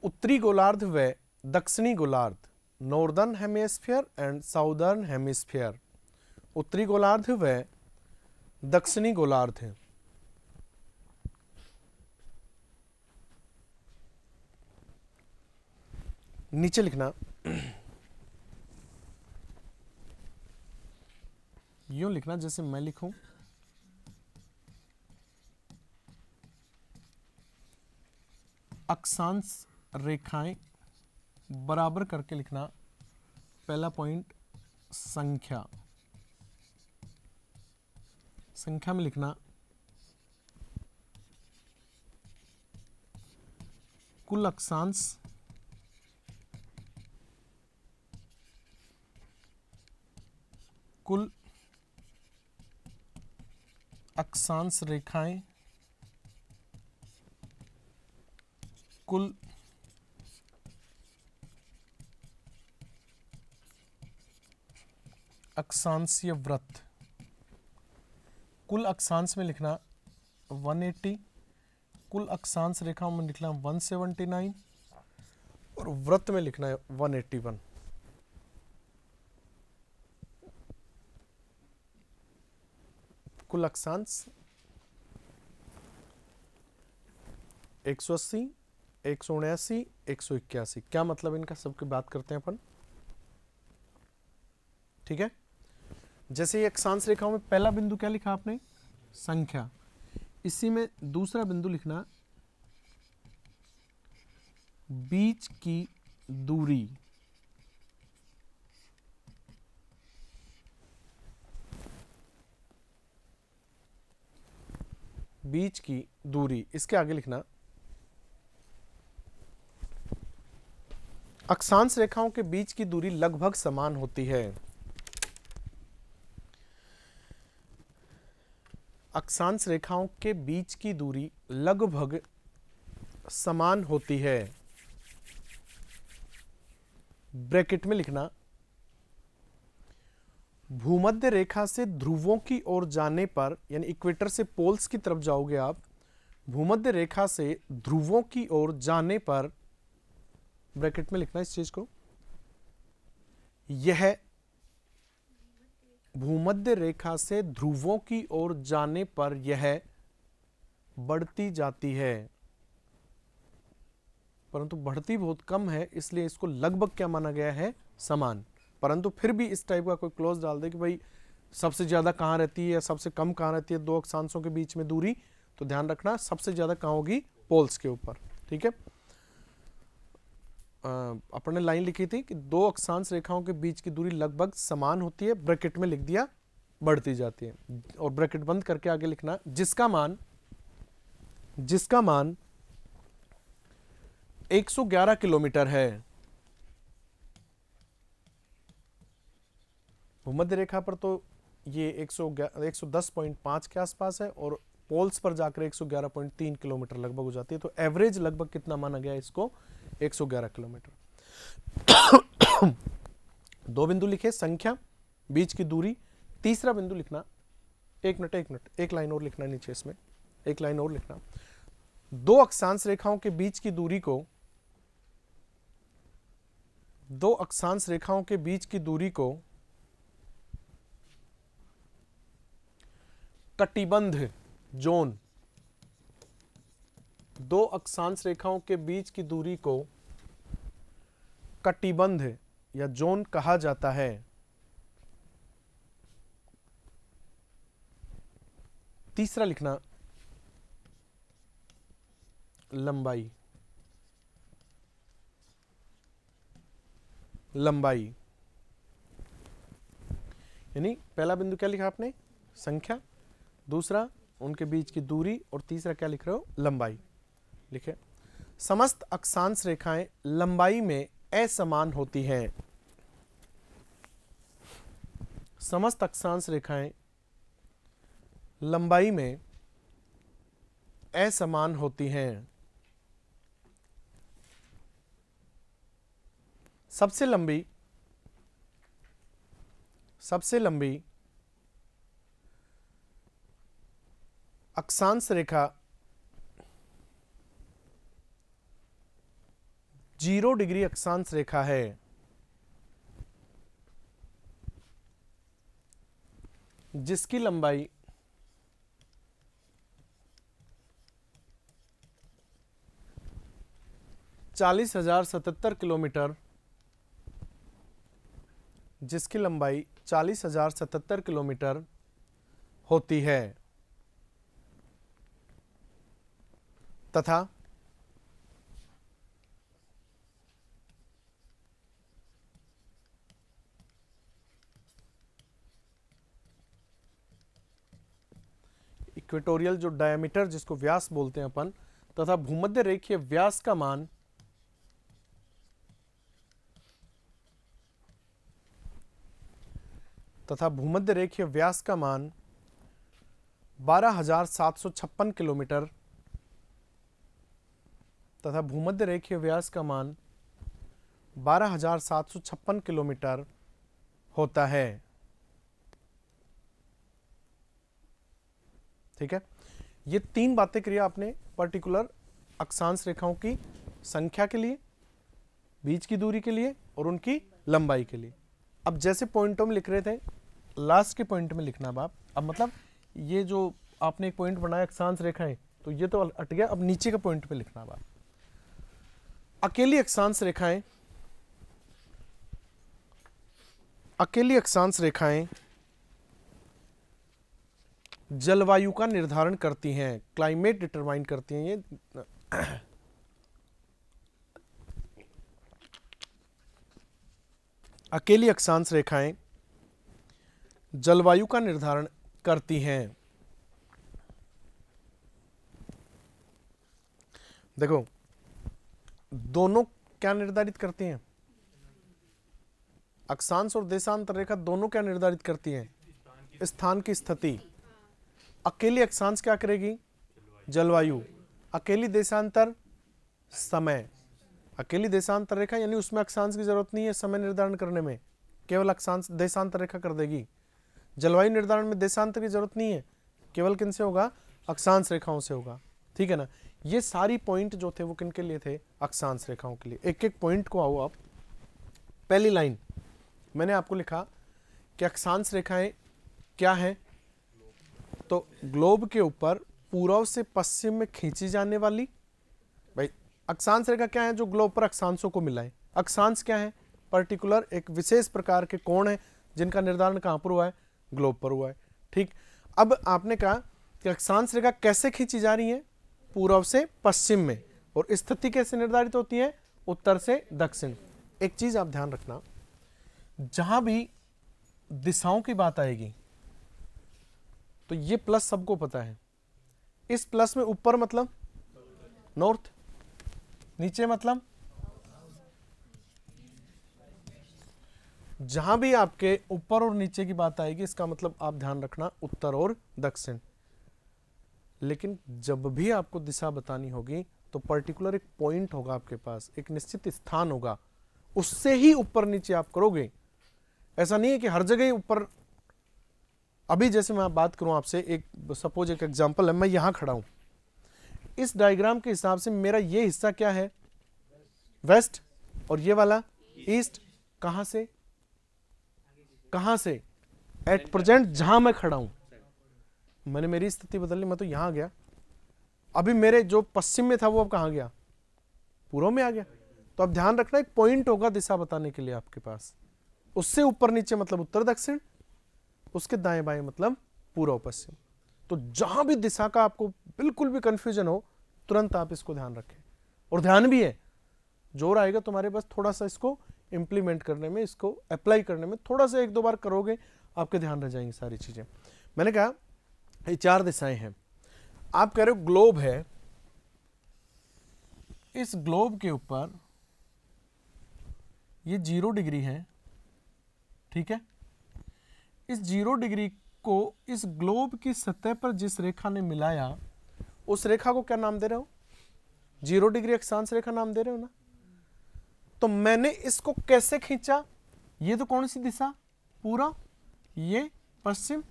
A: उत्तरी गोलार्ध व दक्षिणी गोलार्ध northern hemisphere and southern hemisphere उत्तरी गोलार्ध व दक्षिणी गोलार्ध नीचे लिखना यूं लिखना जैसे मैं लिखूं अक्षांश रेखाएं बराबर करके लिखना पहला पॉइंट संख्या संख्या में लिखना कुल अक्षांश कुल अक्षांश रेखाएं कुल अक्षांशीय व्रत कुल अक्षांश में लिखना 180 कुल अक्षांश रेखा में लिखना 179 और व्रत में लिखना है 181 कुल अक्षांश 180, एक सौ उन्यासी एक सौ इक्यासी क्या मतलब इनका सबकी बात करते हैं अपन ठीक है जैसे ये अक्षांश रेखाओं में पहला बिंदु क्या लिखा आपने संख्या इसी में दूसरा बिंदु लिखना बीच की दूरी बीच की दूरी इसके आगे लिखना अक्षांश रेखाओं के बीच की दूरी लगभग समान होती है अक्षांश रेखाओं के बीच की दूरी लगभग समान होती है ब्रैकेट में लिखना भूमध्य रेखा से ध्रुवों की ओर जाने पर यानी इक्वेटर से पोल्स की तरफ जाओगे आप भूमध्य रेखा से ध्रुवों की ओर जाने पर ब्रैकेट में लिखना इस चीज को यह भूमध्य रेखा से ध्रुवों की ओर जाने पर यह बढ़ती जाती है परंतु बढ़ती बहुत कम है इसलिए इसको लगभग क्या माना गया है समान परंतु फिर भी इस टाइप का कोई क्लोज डाल दे कि भाई सबसे ज़्यादा कहाँ रहती है या सबसे कम कहाँ रहती है दो अक्षांशों के बीच में दूरी तो ध्यान रखना सबसे ज़्यादा कहाँ होगी पोल्स के ऊपर ठीक है अपन ने लाइन लिखी थी कि दो अक्षांश रेखाओं के बीच की दूरी लगभग समान होती है ब्रैकेट में लिख दिया बढ़ती जाती है और ब्रैकेट बंद करके आगे लिखना जिसका मान जिसका मान 111 किलोमीटर है भूमध्य रेखा पर तो ये एक सौ एक सौ दस पॉइंट के आसपास है और पोल्स पर जाकर एक सौ ग्यारह पॉइंट तीन किलोमीटर लगभग हो जाती है तो एवरेज लगभग कितना माना गया इसको एक सौ ग्यारह किलोमीटर दो बिंदु लिखे संख्या बीच की दूरी तीसरा बिंदु लिखना एक मिनट एक मिनट एक लाइन और लिखना नीचे इसमें एक लाइन और लिखना दो अक्षांश रेखाओं के बीच की दूरी को दो अक्षांश रेखाओं के बीच की दूरी को कटिबंध जोन दो अक्षांश रेखाओं के बीच की दूरी को कटिबंध या जोन कहा जाता है तीसरा लिखना लंबाई लंबाई यानी पहला बिंदु क्या लिखा आपने संख्या दूसरा उनके बीच की दूरी और तीसरा क्या लिख रहे हो लंबाई लिखे समस्त अक्षांश रेखाएं लंबाई में असमान होती हैं समस्त अक्षांश रेखाएं लंबाई में असमान होती हैं सबसे लंबी सबसे लंबी अक्षांश रेखा जीरो डिग्री अक्षांश रेखा है जिसकी लंबाई चालीस हजार सतहत्तर किलोमीटर जिसकी लंबाई चालीस हजार सतहत्तर किलोमीटर होती है तथा इक्वेटोरियल जो डायमीटर जिसको व्यास बोलते हैं अपन तथा भूमध्य रेखीय व्यास का मान तथा भूमध्य रेखीय व्यास का मान बारह हजार सात सौ छप्पन किलोमीटर तथा भूमध्य रेखीय व्यास का मान 12,756 किलोमीटर होता है ठीक है ये तीन बातें क्रिया आपने पर्टिकुलर अक्षांश रेखाओं की संख्या के लिए बीच की दूरी के लिए और उनकी लंबाई के लिए अब जैसे पॉइंटों में लिख रहे थे लास्ट के पॉइंट में लिखना अब आप अब मतलब ये जो आपने एक पॉइंट बनाया अक्षांश रेखाएं तो ये तो अट गया अब नीचे का पॉइंट पे लिखना बाप अकेली अक्षांश रेखाएं अकेली अक्षांश रेखाएं जलवायु का निर्धारण करती हैं क्लाइमेट डिटरमाइन करती हैं ये *clears throat* अकेली अक्षांश रेखाएं जलवायु का निर्धारण करती हैं देखो दोनों क्या निर्धारित करती हैं अक्षांश और देशांतर रेखा दोनों क्या निर्धारित करती हैं स्थान की स्थिति अकेली अक्षांश क्या करेगी जलवायु अकेली देशांतर समय अकेली देशांतर रेखा यानी उसमें अक्षांश की जरूरत नहीं है समय निर्धारण करने में केवल अक्षांश देशांतर रेखा कर देगी जलवायु निर्धारण में देशांतर की जरूरत नहीं है केवल किन से होगा अक्षांश रेखाओं से होगा ठीक है ना ये सारी पॉइंट जो थे वो किन के लिए थे अक्षांश रेखाओं के लिए एक एक पॉइंट को आओ आप पहली लाइन मैंने आपको लिखा कि अक्षांश रेखाएं क्या हैं तो ग्लोब के ऊपर पूर्व से पश्चिम में खींची जाने वाली भाई अक्षांश रेखा क्या है जो ग्लोब पर अक्षांशों को मिलाए अक्षांश क्या है पर्टिकुलर एक विशेष प्रकार के कोण है जिनका निर्धारण कहां पर हुआ है ग्लोब पर हुआ है ठीक अब आपने कहा कि अक्षांश रेखा कैसे खींची जा रही है पूर्व से पश्चिम में और स्थिति कैसे निर्धारित होती है उत्तर से दक्षिण एक चीज़ आप ध्यान रखना जहां भी दिशाओं की बात आएगी तो ये प्लस सबको पता है इस प्लस में ऊपर मतलब नॉर्थ नीचे मतलब जहां भी आपके ऊपर और नीचे की बात आएगी इसका मतलब आप ध्यान रखना उत्तर और दक्षिण लेकिन जब भी आपको दिशा बतानी होगी तो पर्टिकुलर एक पॉइंट होगा आपके पास एक निश्चित स्थान होगा उससे ही ऊपर नीचे आप करोगे ऐसा नहीं है कि हर जगह ऊपर अभी जैसे मैं बात करूं आपसे एक सपोज एक एग्जांपल है मैं यहां खड़ा हूं इस डायग्राम के हिसाब से मेरा ये हिस्सा क्या है वेस्ट और ये वाला ईस्ट कहां से कहां से एट प्रेजेंट जहां मैं खड़ा हूं मैंने मेरी स्थिति बदल ली मैं तो यहाँ गया अभी मेरे जो पश्चिम में था वो अब कहाँ गया पूर्व में आ गया तो अब ध्यान रखना एक पॉइंट होगा दिशा बताने के लिए आपके पास उससे ऊपर नीचे मतलब उत्तर दक्षिण उसके दाएं बाएं मतलब पूर्व पश्चिम तो जहां भी दिशा का आपको बिल्कुल भी कंफ्यूजन हो तुरंत आप इसको ध्यान रखें और ध्यान भी है जोर आएगा तुम्हारे पास थोड़ा सा इसको इंप्लीमेंट करने में इसको अप्लाई करने में थोड़ा सा एक दो बार करोगे आपके ध्यान रह जाएंगे सारी चीज़ें मैंने कहा ये चार दिशाएं हैं आप कह रहे हो ग्लोब है इस ग्लोब के ऊपर ये जीरो डिग्री है ठीक है इस जीरो डिग्री को इस ग्लोब की सतह पर जिस रेखा ने मिलाया उस रेखा को क्या नाम दे रहे हो जीरो डिग्री अक्षांश रेखा नाम दे रहे हो ना तो मैंने इसको कैसे खींचा ये तो कौन सी दिशा पूरा ये पश्चिम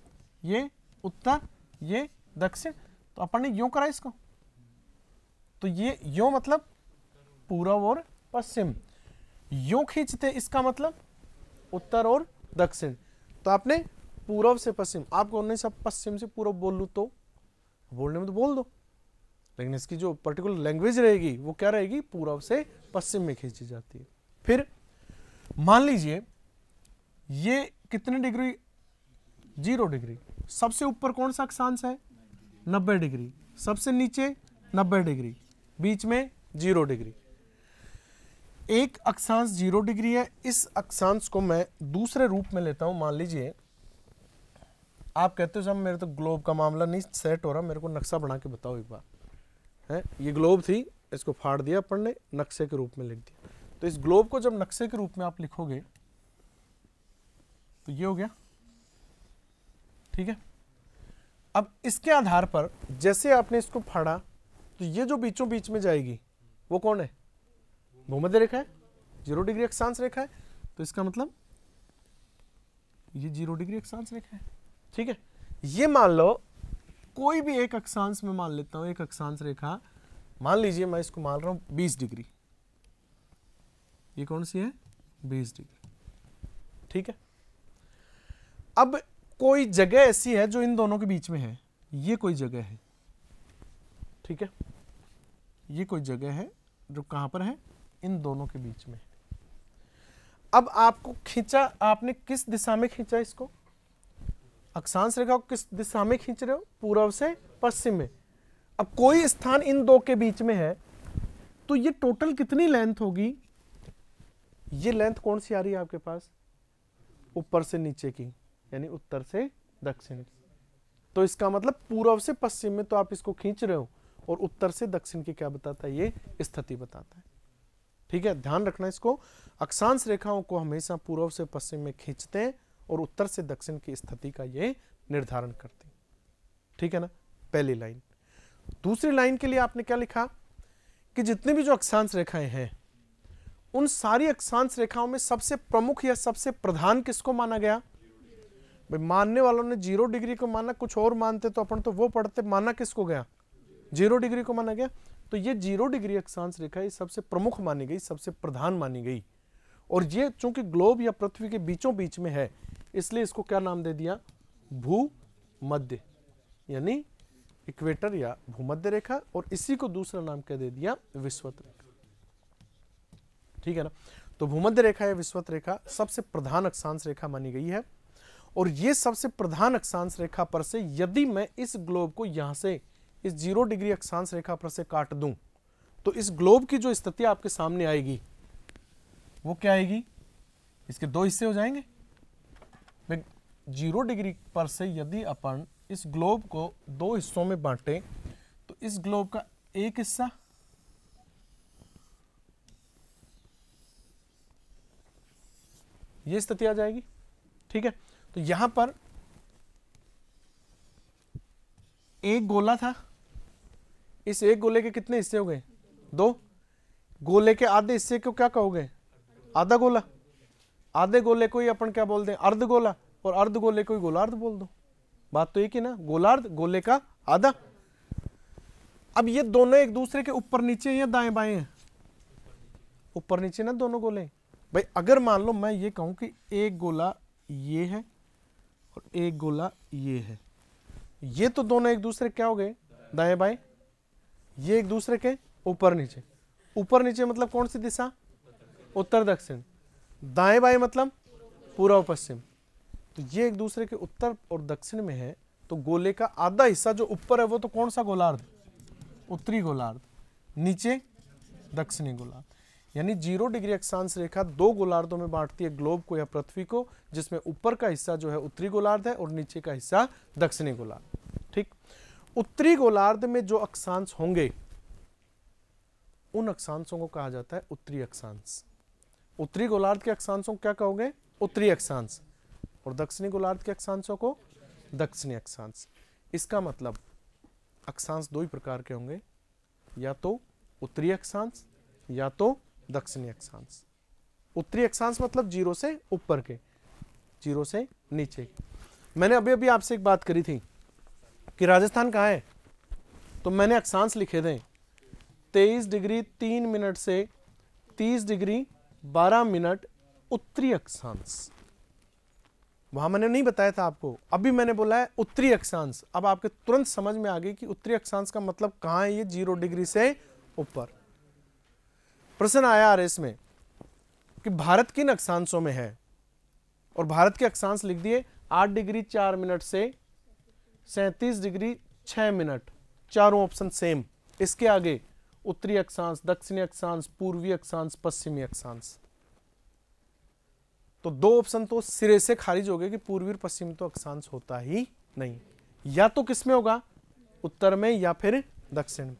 A: ये उत्तर ये दक्षिण तो अपन ने यो करा इसको तो ये यो मतलब पूर्व और पश्चिम यो खींचते इसका मतलब उत्तर और दक्षिण तो आपने पूर्व से पश्चिम आपको नहीं सब पश्चिम से पूर्व बोल लू तो बोलने में तो बोल दो लेकिन इसकी जो पर्टिकुलर लैंग्वेज रहेगी वो क्या रहेगी पूर्व से पश्चिम में खींची जाती है फिर मान लीजिए ये कितने डिग्री जीरो डिग्री सबसे ऊपर कौन सा अक्षांश है नब्बे डिग्री सबसे नीचे नब्बे डिग्री बीच में जीरो डिग्री एक अक्षांश जीरो डिग्री है इस अक्षांश को मैं दूसरे रूप में लेता हूं मान लीजिए आप कहते हो साहब मेरे तो ग्लोब का मामला नहीं सेट हो रहा मेरे को नक्शा बना के बताओ एक बार है ये ग्लोब थी इसको फाड़ दिया अपन ने नक्शे के रूप में लिख दिया तो इस ग्लोब को जब नक्शे के रूप में आप लिखोगे तो ये हो गया ठीक है अब इसके आधार पर जैसे आपने इसको फाड़ा तो ये जो बीचों बीच में जाएगी वो कौन है भूमध्य रेखा है जीरो डिग्री अक्षांश रेखा है तो इसका मतलब ये जीरो डिग्री अक्षांश रेखा है ठीक है ये मान लो कोई भी एक अक्षांश में मान लेता हूं एक अक्षांश रेखा मान लीजिए मैं इसको मान रहा हूं बीस डिग्री ये कौन सी है बीस डिग्री ठीक है अब कोई जगह ऐसी है जो इन दोनों के बीच में है ये कोई जगह है ठीक है ये कोई जगह है जो कहां पर है इन दोनों के बीच में अब आपको खींचा आपने किस दिशा में खींचा इसको अक्षांश रेखा को किस दिशा में खींच रहे हो पूर्व से पश्चिम में अब कोई स्थान इन दो के बीच में है तो ये टोटल कितनी लेंथ होगी ये लेंथ कौन सी आ रही है आपके पास ऊपर से नीचे की यानी उत्तर से दक्षिण तो इसका मतलब पूर्व से पश्चिम में तो आप इसको खींच रहे हो और उत्तर से दक्षिण की क्या बताता है ये स्थिति बताता है ठीक है ध्यान रखना इसको अक्षांश रेखाओं को हमेशा पूर्व से पश्चिम में खींचते हैं और उत्तर से दक्षिण की स्थिति का ये निर्धारण करते हैं ठीक है ना पहली लाइन दूसरी लाइन के लिए आपने क्या लिखा कि जितने भी जो अक्षांश रेखाएं हैं उन सारी अक्षांश रेखाओं में सबसे प्रमुख या सबसे प्रधान किसको माना गया भाई मानने वालों ने जीरो डिग्री को माना कुछ और मानते तो अपन तो वो पढ़ते माना किसको गया जीरो डिग्री को माना गया तो ये जीरो डिग्री अक्षांश रेखा ये सबसे प्रमुख मानी गई सबसे प्रधान मानी गई और ये चूंकि ग्लोब या पृथ्वी के बीचों बीच में है इसलिए इसको क्या नाम दे दिया भू मध्य यानी इक्वेटर या भूमध्य रेखा और इसी को दूसरा नाम क्या दे दिया विश्वत रेखा ठीक है ना तो भूमध्य रेखा या विश्वत रेखा सबसे प्रधान अक्षांश रेखा मानी गई है और ये सबसे प्रधान अक्षांश रेखा पर से यदि मैं इस ग्लोब को यहाँ से इस जीरो डिग्री अक्षांश रेखा पर से काट दूँ तो इस ग्लोब की जो स्थिति आपके सामने आएगी वो क्या आएगी इसके दो हिस्से हो जाएंगे जीरो डिग्री पर से यदि अपन इस ग्लोब को दो हिस्सों में बांटें तो इस ग्लोब का एक हिस्सा ये स्थिति आ जाएगी ठीक है तो यहां पर एक गोला था इस एक गोले के कितने हिस्से हो गए दो गोले के आधे हिस्से को क्या कहोगे आधा गोला आधे गोले को ही अपन क्या बोलते हैं अर्ध गोला और अर्ध गोले को ही गोलार्ध बोल दो बात तो एक ही ना गोलार्ध गोले का आधा अब ये दोनों एक दूसरे के ऊपर नीचे या दाएं बाएं हैं ऊपर नीचे ना दोनों गोले भाई अगर मान लो मैं ये कहूं कि एक गोला ये है और एक गोला ये है ये तो दोनों एक दूसरे क्या हो गए दाएं बाएं ये एक दूसरे के ऊपर नीचे ऊपर नीचे मतलब कौन सी दिशा उत्तर दक्षिण दाएं बाएं मतलब पूर्व पश्चिम तो ये एक दूसरे के उत्तर और दक्षिण में है तो गोले का आधा हिस्सा जो ऊपर है वो तो कौन सा गोलार्ध उत्तरी गोलार्ध नीचे दक्षिणी गोलार्ध यानी जीरो डिग्री अक्षांश रेखा दो गोलार्धों में बांटती है ग्लोब को या पृथ्वी को जिसमें ऊपर का हिस्सा जो है उत्तरी गोलार्ध है और नीचे का हिस्सा दक्षिणी गोलार्ध ठीक उत्तरी गोलार्ध में जो अक्षांश होंगे उन अक्षांशों को कहा जाता है उत्तरी अक्षांश उत्तरी गोलार्ध के अक्षांशों को क्या कहोगे उत्तरी अक्षांश और दक्षिणी गोलार्ध के अक्षांशों को दक्षिणी अक्षांश इसका मतलब अक्षांश दो ही प्रकार के होंगे या तो उत्तरी अक्षांश या तो दक्षिणी अक्षांश उत्तरी अक्षांश मतलब जीरो से ऊपर के जीरो से नीचे के मैंने अभी अभी आपसे एक बात करी थी कि राजस्थान कहाँ है तो मैंने अक्षांश लिखे थे तेईस डिग्री तीन मिनट से तीस डिग्री बारह मिनट उत्तरी अक्षांश वहां मैंने नहीं बताया था आपको अभी मैंने बोला है उत्तरी अक्षांश अब आपके तुरंत समझ में आ गई कि उत्तरी अक्षांश का मतलब कहाँ है ये जीरो डिग्री से ऊपर प्रश्न आया आ एस कि भारत किन अक्षांशों में है और भारत के अक्षांश लिख दिए आठ डिग्री चार मिनट से सैतीस डिग्री छ मिनट चारों ऑप्शन सेम इसके आगे उत्तरी अक्षांश दक्षिणी अक्षांश पूर्वी अक्षांश पश्चिमी अक्षांश तो दो ऑप्शन तो सिरे से खारिज हो गए कि पूर्वी और पश्चिम तो अक्षांश होता ही नहीं या तो किसमें होगा उत्तर में या फिर दक्षिण में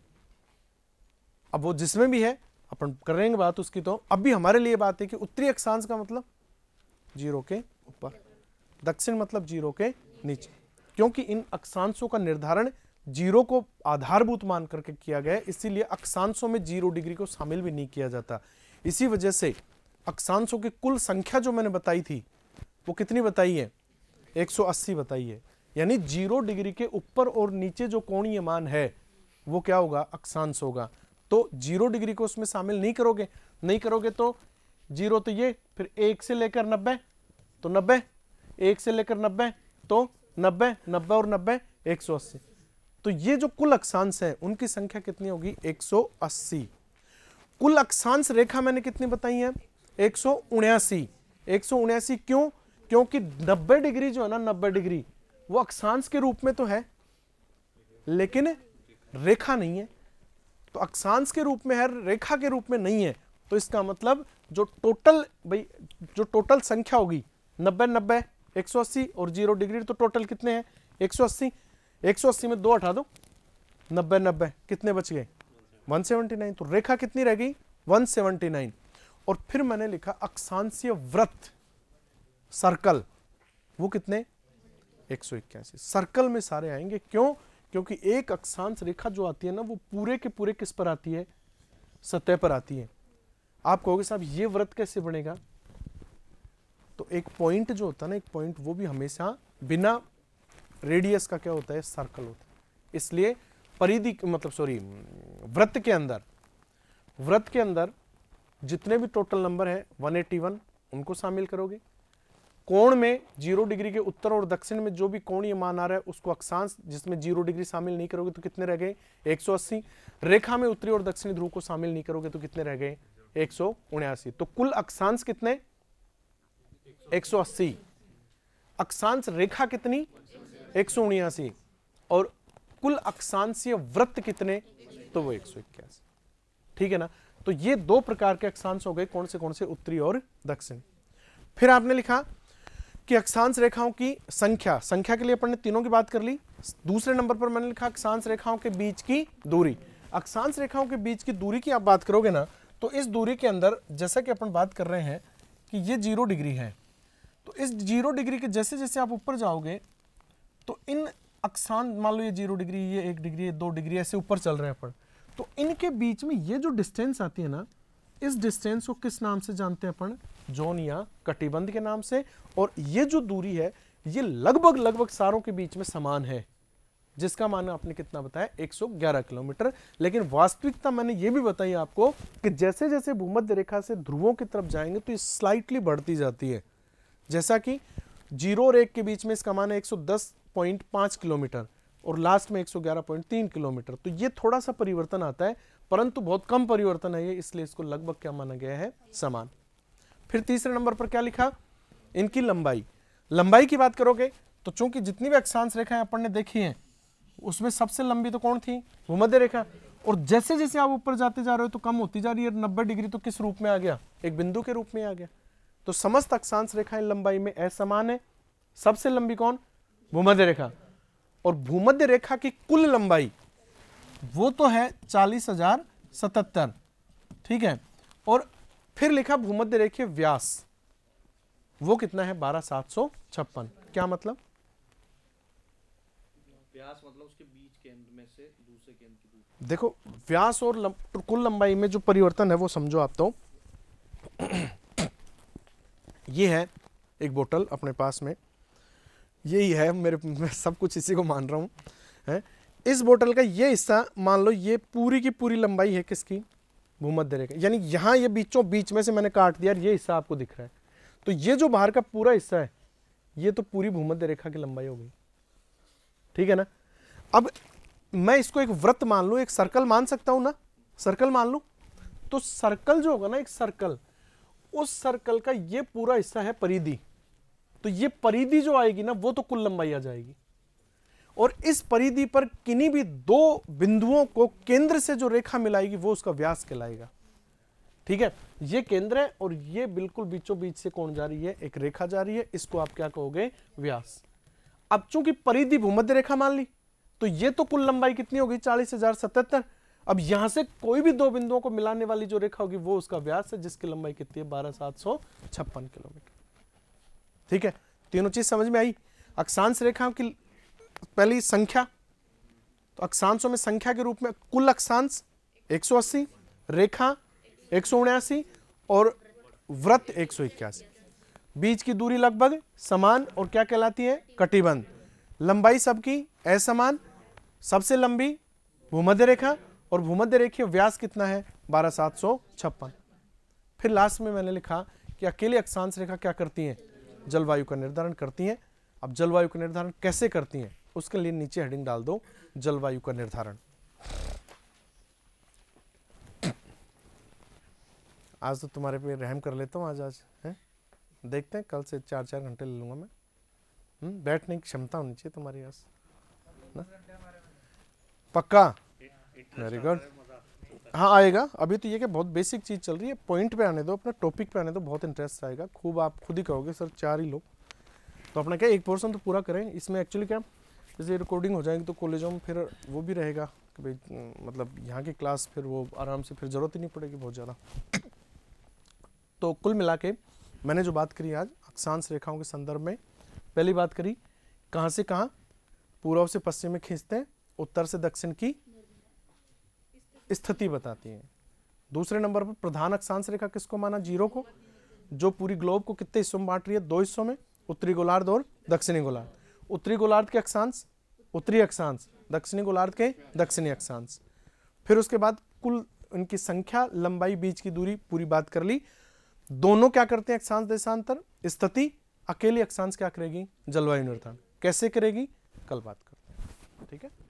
A: अब वो जिसमें भी है अपन करेंगे बात उसकी तो अब भी हमारे लिए बात है कि उत्तरी अक्षांश का मतलब जीरो के ऊपर दक्षिण मतलब जीरो के नीचे क्योंकि इन अक्षांशों का निर्धारण जीरो को आधारभूत मान करके किया गया इसीलिए अक्षांशों में जीरो डिग्री को शामिल भी नहीं किया जाता इसी वजह से अक्षांशों की कुल संख्या जो मैंने बताई थी वो कितनी बताई है 180 बताई है यानी जीरो डिग्री के ऊपर और नीचे जो कोणीय मान है वो क्या होगा अक्षांश होगा तो जीरो डिग्री को उसमें शामिल नहीं करोगे नहीं करोगे तो जीरो तो ये फिर एक से लेकर नब्बे तो नब्बे एक से लेकर नब्बे तो नब्बे नब्बे और नब्बे एक सौ अस्सी तो ये जो कुल अक्षांश है उनकी संख्या कितनी होगी एक सौ अस्सी कुल अक्षांश रेखा मैंने कितनी बताई है एक सौ उन्यासी एक सौ उन्यासी क्यों क्योंकि नब्बे डिग्री जो है ना नब्बे डिग्री वो अक्षांश के रूप में तो है लेकिन रेखा नहीं है तो अक्सांस के रूप में है रेखा के रूप में नहीं है तो इसका मतलब जो टोटल भाई जो टोटल संख्या होगी नब्बे नब्बे एक सौ अस्सी और जीरो डिग्री तो टोटल कितने हैं एक सौ अस्सी एक सौ अस्सी में दो हटा दो नब्बे नब्बे कितने बच गए वन सेवनटी नाइन तो रेखा कितनी रह गई वन सेवनटी नाइन और फिर मैंने लिखा अक्षांशीय व्रत सर्कल वो कितने एक सौ इक्यासी सर्कल में सारे आएंगे क्यों क्योंकि एक अक्षांश रेखा जो आती है ना वो पूरे के पूरे किस पर आती है सतह पर आती है आप कहोगे साहब ये व्रत कैसे बनेगा तो एक पॉइंट जो होता है ना एक पॉइंट वो भी हमेशा बिना रेडियस का क्या होता है सर्कल होता है इसलिए परिधि मतलब सॉरी व्रत के अंदर व्रत के अंदर जितने भी टोटल नंबर हैं 181 उनको शामिल करोगे कोण में जीरो डिग्री के उत्तर और दक्षिण में जो भी कोण ये मान आ रहा है उसको अक्षांश जिसमें जीरो डिग्री शामिल नहीं करोगे तो कितने रह गए 180 रेखा में उत्तरी और दक्षिणी ध्रुव को शामिल नहीं करोगे तो कितने रह गए एक तो कुल अक्षांश कितने 180 अक्षांश रेखा कितनी एक और कुल अक्षांशीय वृत्त कितने तो वो एक ठीक है ना तो ये दो प्रकार के अक्षांश हो गए कौन से कौन से उत्तरी और दक्षिण फिर आपने लिखा कि अक्षांश रेखाओं की संख्या संख्या के लिए अपन ने तीनों की बात कर ली दूसरे नंबर पर मैंने लिखा अक्षांश रेखाओं के बीच की दूरी अक्षांश रेखाओं के बीच की दूरी की आप बात करोगे ना तो इस दूरी के अंदर जैसा कि अपन बात कर रहे हैं कि ये जीरो डिग्री है तो इस जीरो डिग्री के जैसे जैसे आप ऊपर जाओगे तो इन अक्षांश मान लो ये जीरो डिग्री ये एक डिग्री ये दो डिग्री ऐसे ऊपर चल रहे हैं अपन तो इनके बीच में ये जो डिस्टेंस आती है ना इस डिस्टेंस को किस नाम से जानते हैं अपन जोन या कटिबंध के नाम से और ये जो दूरी है ये लगभग लगभग सारों के बीच में समान है जिसका मान आपने कितना बताया 111 किलोमीटर लेकिन वास्तविकता मैंने ये भी बताई आपको कि जैसे जैसे भूमध्य रेखा से ध्रुवों की तरफ जाएंगे तो ये स्लाइटली बढ़ती जाती है जैसा कि जीरो और एक के बीच में इसका मान है एक किलोमीटर और लास्ट में 111.3 किलोमीटर तो ये थोड़ा सा परिवर्तन आता है परंतु बहुत कम परिवर्तन है ये इसलिए इसको लगभग क्या माना गया है समान फिर तीसरे नंबर पर क्या लिखा इनकी लंबाई लंबाई की बात करोगे तो चूंकि जितनी भी अक्षांश रेखाएं अपन ने देखी हैं उसमें सबसे लंबी तो कौन थी भूमध्य रेखा और जैसे जैसे आप ऊपर जाते जा रहे हो तो कम होती जा रही है नब्बे डिग्री तो किस रूप में आ गया एक बिंदु के रूप में आ गया तो समस्त अक्षांश रेखाएं लंबाई में असमान है सबसे लंबी कौन भूमध्य रेखा और भूमध्य रेखा की कुल लंबाई वो तो है चालीस हजार सतहत्तर ठीक है और फिर लिखा भूमध्य रेखे व्यास वो कितना है बारह सात सौ छप्पन क्या मतलब व्यास मतलब उसके बीच केंद्र में से दूसरे केंद्र की देखो व्यास और लंब, कुल लंबाई में जो परिवर्तन है वो समझो आप तो *clears throat* ये है एक बोतल अपने पास में यही है मेरे मैं सब कुछ इसी को मान रहा हूँ है इस बोतल का ये हिस्सा मान लो ये पूरी की पूरी लंबाई है किसकी भूमध्य रेखा यानी यहाँ ये बीचों बीच में से मैंने काट दिया ये हिस्सा आपको दिख रहा है तो ये जो बाहर का पूरा हिस्सा है ये तो पूरी भूमध्य रेखा की लंबाई हो गई ठीक है ना अब मैं इसको एक व्रत मान लू एक सर्कल मान सकता हूं ना सर्कल मान लू तो सर्कल जो होगा ना एक सर्कल उस सर्कल का ये पूरा हिस्सा है परिधि तो ये परिधि जो आएगी ना वो तो कुल लंबाई आ जाएगी और इस परिधि पर किन्हीं भी दो बिंदुओं को केंद्र से जो रेखा मिलाएगी वो उसका व्यास कहलाएगा ठीक है ये केंद्र है और ये बिल्कुल बीचों बीच से कौन जा रही है एक रेखा जा रही है इसको आप क्या कहोगे व्यास अब चूंकि परिधि भूमध्य रेखा मान ली तो ये तो कुल लंबाई कितनी होगी चालीस हजार सतहत्तर अब यहां से कोई भी दो बिंदुओं को मिलाने वाली जो रेखा होगी वो उसका व्यास है जिसकी लंबाई कितनी है बारह सात सौ छप्पन किलोमीटर ठीक है तीनों चीज समझ में आई अक्षांश रेखाओं की पहली संख्या तो अक्षांशों में संख्या के रूप में कुल अक्षांश 180 रेखा एक और व्रत एक बीच की दूरी लगभग समान और क्या कहलाती है कटिबंध लंबाई सबकी असमान सबसे लंबी भूमध्य रेखा और भूमध्य रेखीय व्यास कितना है बारह सात सौ छप्पन फिर लास्ट में मैंने लिखा कि अकेले अक्षांश रेखा क्या करती है जलवायु का निर्धारण करती है अब जलवायु का निर्धारण कैसे करती हैं उसके लिए नीचे हेडिंग डाल दो जलवायु का निर्धारण आज तो तुम्हारे पे रहम कर लेता हूँ आज आज है देखते हैं कल से चार चार घंटे ले लूँगा मैं हम्म, बैठने की क्षमता होनी चाहिए तुम्हारी आज ना पक्का वेरी गुड हाँ आएगा अभी तो ये कि बहुत बेसिक चीज़ चल रही है पॉइंट पे आने दो अपना टॉपिक पे आने दो बहुत इंटरेस्ट आएगा खूब आप खुद ही कहोगे सर चार ही लोग तो अपना क्या एक पोर्सन तो पूरा करें इसमें एक्चुअली क्या जैसे रिकॉर्डिंग हो जाएगी तो कॉलेजों में फिर वो भी रहेगा कि भाई मतलब यहाँ की क्लास फिर वो आराम से फिर ज़रूरत ही नहीं पड़ेगी बहुत ज़्यादा तो कुल मिला के मैंने जो बात करी आज अक्षांश रेखाओं के संदर्भ में पहली बात करी कहाँ से कहाँ पूर्व से पश्चिम में खींचते हैं उत्तर से दक्षिण की स्थिति बताती है दूसरे नंबर पर प्रधान अक्षांश रेखा किसको माना जीरो को जो पूरी ग्लोब को कितने हिस्सों में बांट रही है दो हिस्सों में उत्तरी गोलार्ध और दक्षिणी गोलार्ध उत्तरी गोलार्ध के अक्षांश उत्तरी अक्षांश दक्षिणी गोलार्ध के दक्षिणी अक्षांश फिर उसके बाद कुल उनकी संख्या लंबाई बीच की दूरी पूरी बात कर ली दोनों क्या करते हैं अक्षांश देशांतर स्थिति अकेली अक्षांश क्या करेगी
B: जलवायु निर्धारण
A: कैसे करेगी कल बात करते हैं ठीक है